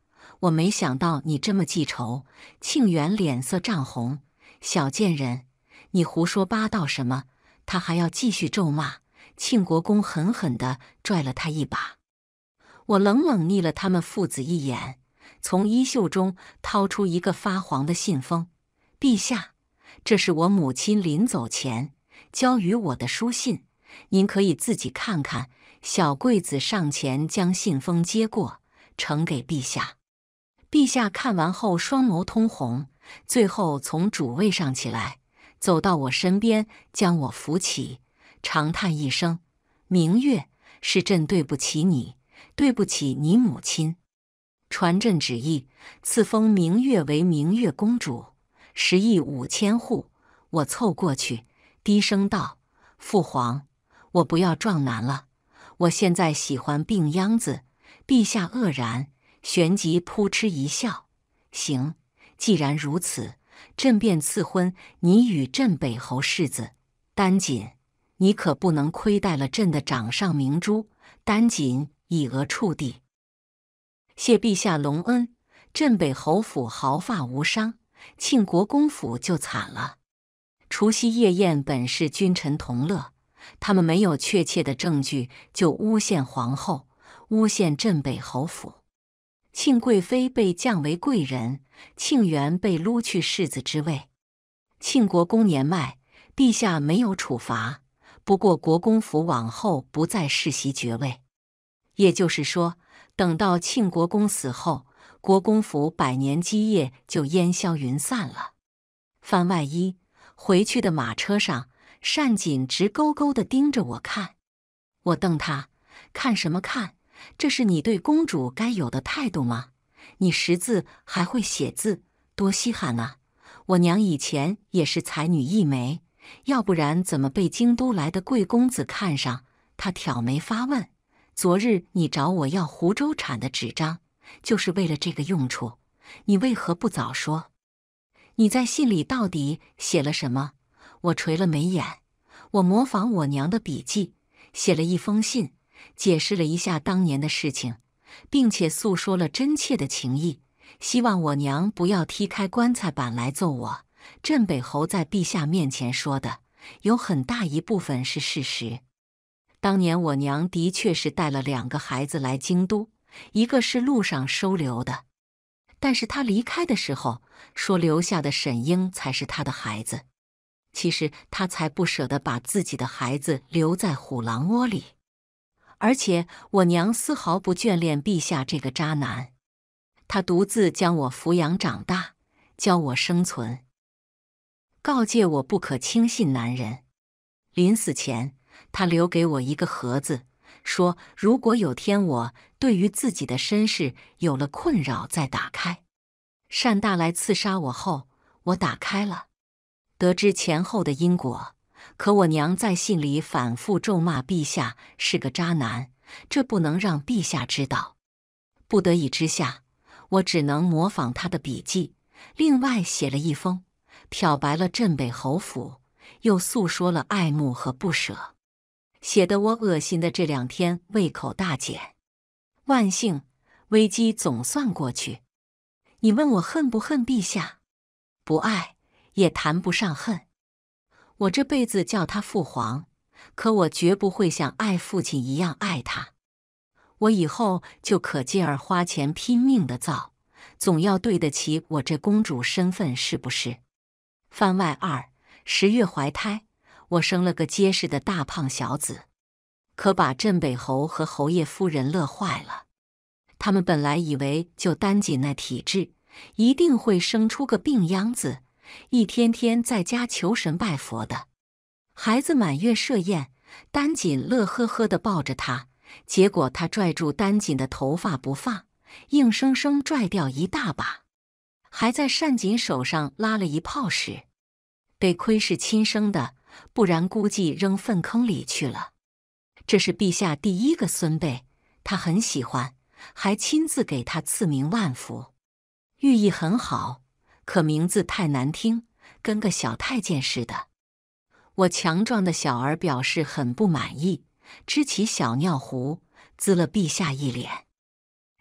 我没想到你这么记仇。”庆元脸色涨红：“小贱人，你胡说八道什么？”他还要继续咒骂，庆国公狠狠地拽了他一把。我冷冷睨了他们父子一眼，从衣袖中掏出一个发黄的信封：“陛下。”这是我母亲临走前交予我的书信，您可以自己看看。小桂子上前将信封接过，呈给陛下。陛下看完后，双眸通红，最后从主位上起来，走到我身边，将我扶起，长叹一声：“明月，是朕对不起你，对不起你母亲。”传朕旨意，赐封明月为明月公主。十亿五千户，我凑过去低声道：“父皇，我不要壮男了，我现在喜欢病秧子。”陛下愕然，旋即扑哧一笑：“行，既然如此，朕便赐婚你与镇北侯世子丹锦。你可不能亏待了朕的掌上明珠丹锦，以额触地。”谢陛下隆恩，镇北侯府毫发无伤。庆国公府就惨了。除夕夜宴本是君臣同乐，他们没有确切的证据就诬陷皇后，诬陷镇北侯府。庆贵妃被降为贵人，庆元被撸去世子之位。庆国公年迈，陛下没有处罚，不过国公府往后不再世袭爵位，也就是说，等到庆国公死后。国公府百年基业就烟消云散了。番外一，回去的马车上，单锦直勾勾的盯着我看，我瞪他，看什么看？这是你对公主该有的态度吗？你识字还会写字，多稀罕啊！我娘以前也是才女一枚，要不然怎么被京都来的贵公子看上？他挑眉发问：“昨日你找我要湖州产的纸张。”就是为了这个用处，你为何不早说？你在信里到底写了什么？我垂了眉眼，我模仿我娘的笔迹，写了一封信，解释了一下当年的事情，并且诉说了真切的情谊，希望我娘不要踢开棺材板来揍我。镇北侯在陛下面前说的，有很大一部分是事实。当年我娘的确是带了两个孩子来京都。一个是路上收留的，但是他离开的时候说留下的沈英才是他的孩子。其实他才不舍得把自己的孩子留在虎狼窝里。而且我娘丝毫不眷恋陛下这个渣男，她独自将我抚养长大，教我生存，告诫我不可轻信男人。临死前，她留给我一个盒子，说如果有天我。对于自己的身世有了困扰，再打开。单大来刺杀我后，我打开了，得知前后的因果。可我娘在信里反复咒骂陛下是个渣男，这不能让陛下知道。不得已之下，我只能模仿他的笔迹，另外写了一封，漂白了镇北侯府，又诉说了爱慕和不舍，写的我恶心的这两天胃口大减。万幸，危机总算过去。你问我恨不恨陛下？不爱也谈不上恨。我这辈子叫他父皇，可我绝不会像爱父亲一样爱他。我以后就可劲儿花钱拼命的造，总要对得起我这公主身份，是不是？番外二，十月怀胎，我生了个结实的大胖小子。可把镇北侯和侯爷夫人乐坏了。他们本来以为就丹锦那体质，一定会生出个病秧子。一天天在家求神拜佛的，孩子满月设宴，丹锦乐呵呵的抱着他，结果他拽住丹锦的头发不放，硬生生拽掉一大把，还在单锦手上拉了一泡屎。得亏是亲生的，不然估计扔粪坑里去了。这是陛下第一个孙辈，他很喜欢，还亲自给他赐名万福，寓意很好。可名字太难听，跟个小太监似的。我强壮的小儿表示很不满意，支起小尿壶，滋了陛下一脸。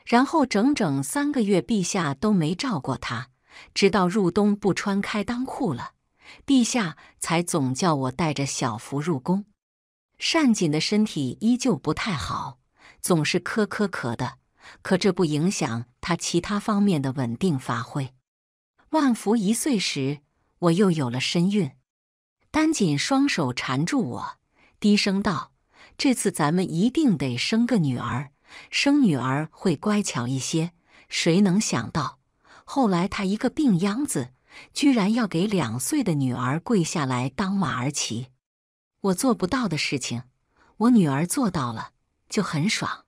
然后整整三个月，陛下都没照过他，直到入冬不穿开裆裤了，陛下才总叫我带着小福入宫。单锦的身体依旧不太好，总是咳咳咳的，可这不影响他其他方面的稳定发挥。万福一岁时，我又有了身孕。单锦双手缠住我，低声道：“这次咱们一定得生个女儿，生女儿会乖巧一些。”谁能想到，后来他一个病秧子，居然要给两岁的女儿跪下来当马儿骑。我做不到的事情，我女儿做到了，就很爽。